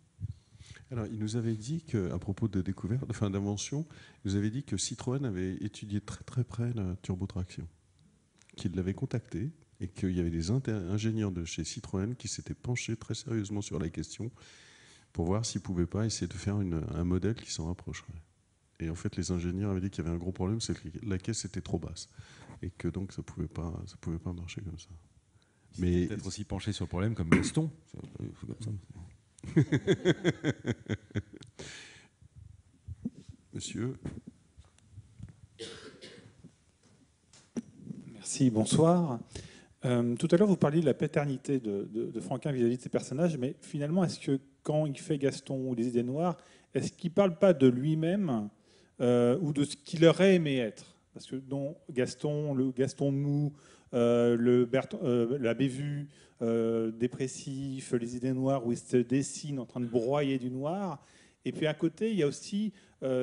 Alors, il nous avait dit qu'à propos de découverte, enfin d'invention, il nous avait dit que Citroën avait étudié très très près la turbotraction, qu'il l'avait contacté et qu'il y avait des ingénieurs de chez Citroën qui s'étaient penchés très sérieusement sur la question pour voir s'ils ne pouvaient pas essayer de faire un modèle qui s'en rapprocherait. Et en fait, les ingénieurs avaient dit qu'il y avait un gros problème, c'est que la caisse était trop basse et que donc ça ne pouvait, pas, pouvait pas marcher comme ça. Mais peut-être aussi penché sur le problème comme Gaston. Monsieur. Merci, bonsoir. Euh, tout à l'heure, vous parliez de la paternité de, Franquin vis-à-vis de ses personnages, mais finalement, est-ce que quand il fait Gaston ou les idées noires, est-ce qu'il ne parle pas de lui-même euh, ou de ce qu'il aurait aimé être Parce que dans Gaston, le Gaston mou, euh, le euh, la euh, dépressif, les idées noires, où il se dessine en train de broyer du noir. Et puis à côté, il y a aussi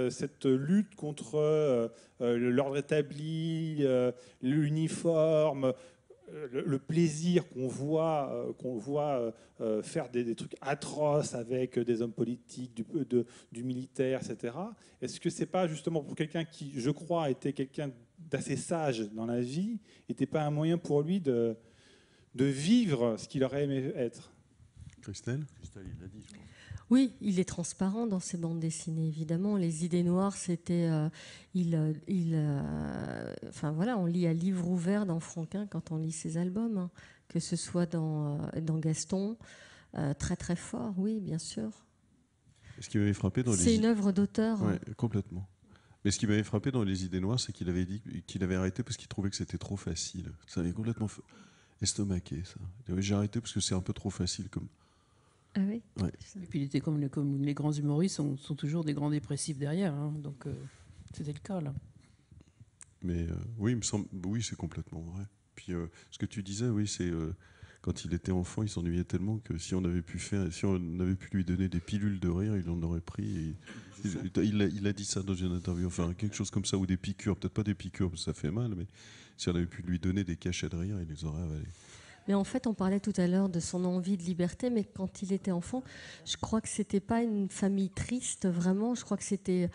cette lutte contre l'ordre établi, l'uniforme, le, plaisir qu'on voit, qu'on voit faire des, trucs atroces avec des hommes politiques, du, de, du militaire, etc. Est-ce que c'est pas justement pour quelqu'un qui, je crois, était quelqu'un d'assez sage dans la vie n'était pas un moyen pour lui de, de vivre ce qu'il aurait aimé être. Christelle, il dit, Oui, il est transparent dans ses bandes dessinées, évidemment. Les idées noires, c'était. Euh, il, euh, il euh, enfin, voilà, on lit à livre ouvert dans Franquin quand on lit ses albums, hein, que ce soit dans, dans Gaston. très, très fort, oui, bien sûr. Ce qui frappé dans C'est une œuvre d'auteur. Hein. Oui, complètement. Mais ce qui m'avait frappé dans Les Idées Noires, c'est qu'il avait dit qu'il avait arrêté parce qu'il trouvait que c'était trop facile. Ça avait complètement estomaqué, ça. j'ai arrêté parce que c'est un peu trop facile comme. Ah oui Et puis il était comme, les grands humoristes sont, sont, toujours des grands dépressifs derrière. Hein. donc euh, c'était le cas, là. Mais euh, oui, me semble, oui, c'est complètement vrai. Puis euh, ce que tu disais, oui, c'est quand il était enfant, il s'ennuyait tellement que si on avait pu faire, si on avait pu lui donner des pilules de rire, il en aurait pris. il, a, dit ça dans une interview, enfin quelque chose comme ça, ou des piqûres, peut-être pas des piqûres parce ça fait mal, mais si on avait pu lui donner des cachets de rire, il les aurait avalés. Mais en fait, on parlait tout à l'heure de son envie de liberté, mais quand il était enfant, je crois que c'était pas une famille triste, vraiment. Je crois que c'était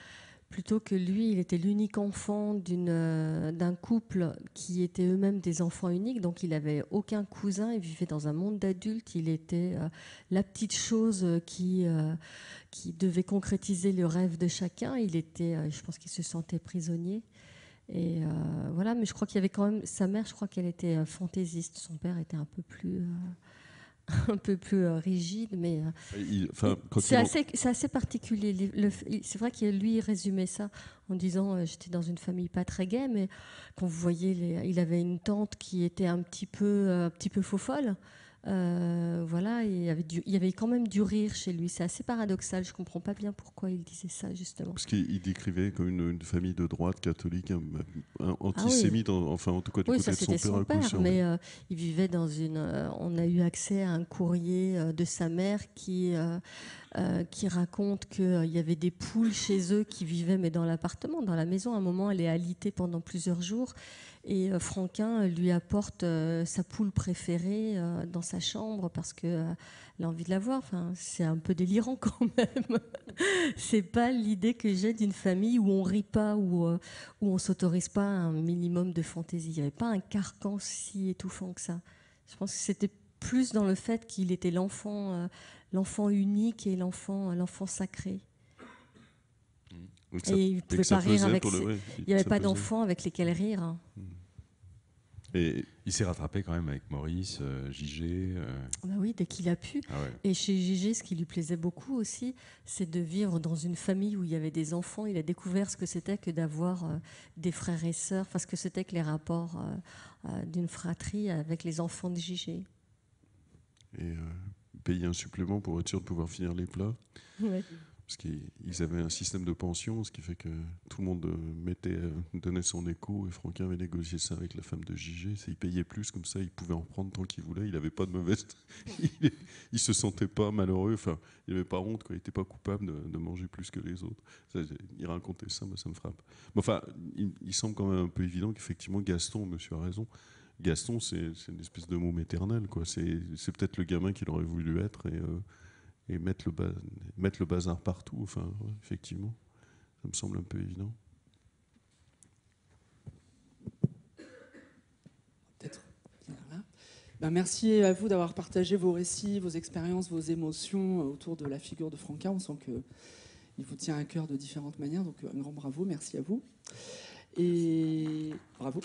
plutôt que lui, il était l'unique enfant euh, d'un couple qui étaient eux-mêmes des enfants uniques, donc il n'avait aucun cousin, il vivait dans un monde d'adultes, il était euh, la petite chose qui, euh, qui devait concrétiser le rêve de chacun, il était, je pense qu'il se sentait prisonnier. Et voilà, mais je crois qu'il y avait quand même sa mère, je crois qu'elle était fantaisiste, son père était un peu plus... un peu plus euh, rigide, mais euh, c'est assez, particulier. C'est vrai qu'il lui résumait ça en disant euh, j'étais dans une famille pas très gay, mais quand vous voyez, il avait une tante qui était un petit peu, un petit peu faux folle. Euh, voilà, il y, avait quand même du rire chez lui. C'est assez paradoxal. Je ne comprends pas bien pourquoi il disait ça, justement. Parce qu'il décrivait comme une, famille de droite catholique, ah antisémite, enfin, en tout cas, du côté de son père. mais euh, il vivait dans une. Euh, on a eu accès à un courrier de sa mère qui. Euh, qui raconte qu'il euh, y avait des poules chez eux qui vivaient mais dans l'appartement, dans la maison. À un moment, elle est alitée pendant plusieurs jours et euh, Franquin lui apporte sa poule préférée dans sa chambre parce que a envie de la voir. Enfin, c'est un peu délirant quand même. c'est pas l'idée que j'ai d'une famille où on rit pas, où, où on s'autorise pas un minimum de fantaisie. Il n'y avait pas un carcan si étouffant que ça. Je pense que c'était plus dans le fait qu'il était l'enfant l'enfant unique et l'enfant l'enfant sacré. et il ne pouvait pas rire avec. Il n'y avait pas d'enfants avec lesquels rire. Hein. Mm. Et il s'est rattrapé quand même avec Maurice, euh, euh. Bah oui, dès qu'il a pu. Ah et chez Gigé, ce qui lui plaisait beaucoup aussi, c'est de vivre dans une famille où il y avait des enfants. Il a découvert ce que c'était que d'avoir euh, des frères et sœurs, parce que c'était que les rapports euh, d'une fratrie avec les enfants de Gigé. Et payer un supplément pour être sûr de pouvoir finir les plats. Parce qu'ils avaient un système de pension, ce qui fait que tout le monde euh, mettait, euh, donnait son écho et Franquin avait négocié ça avec la femme de JG. Il payait plus, comme ça il pouvait en prendre tant qu'il voulait. Il n'avait pas de mauvaise. il, ne se sentait pas malheureux, enfin, il n'avait pas honte, quoi. il n'était pas coupable de, manger plus que les autres. il racontait ça, moi ça me frappe. enfin, il, semble quand même un peu évident qu'effectivement Gaston, monsieur a raison, Gaston, c'est une espèce de mot éternel. C'est peut-être le gamin qu'il aurait voulu être et, euh, mettre, le bazar partout. Enfin, effectivement, ça me semble un peu évident. Ben, merci à vous d'avoir partagé vos récits, vos expériences, vos émotions euh, autour de la figure de Franca. On sent qu'il vous tient à cœur de différentes manières, donc euh, un grand bravo, merci à vous. Et bravo.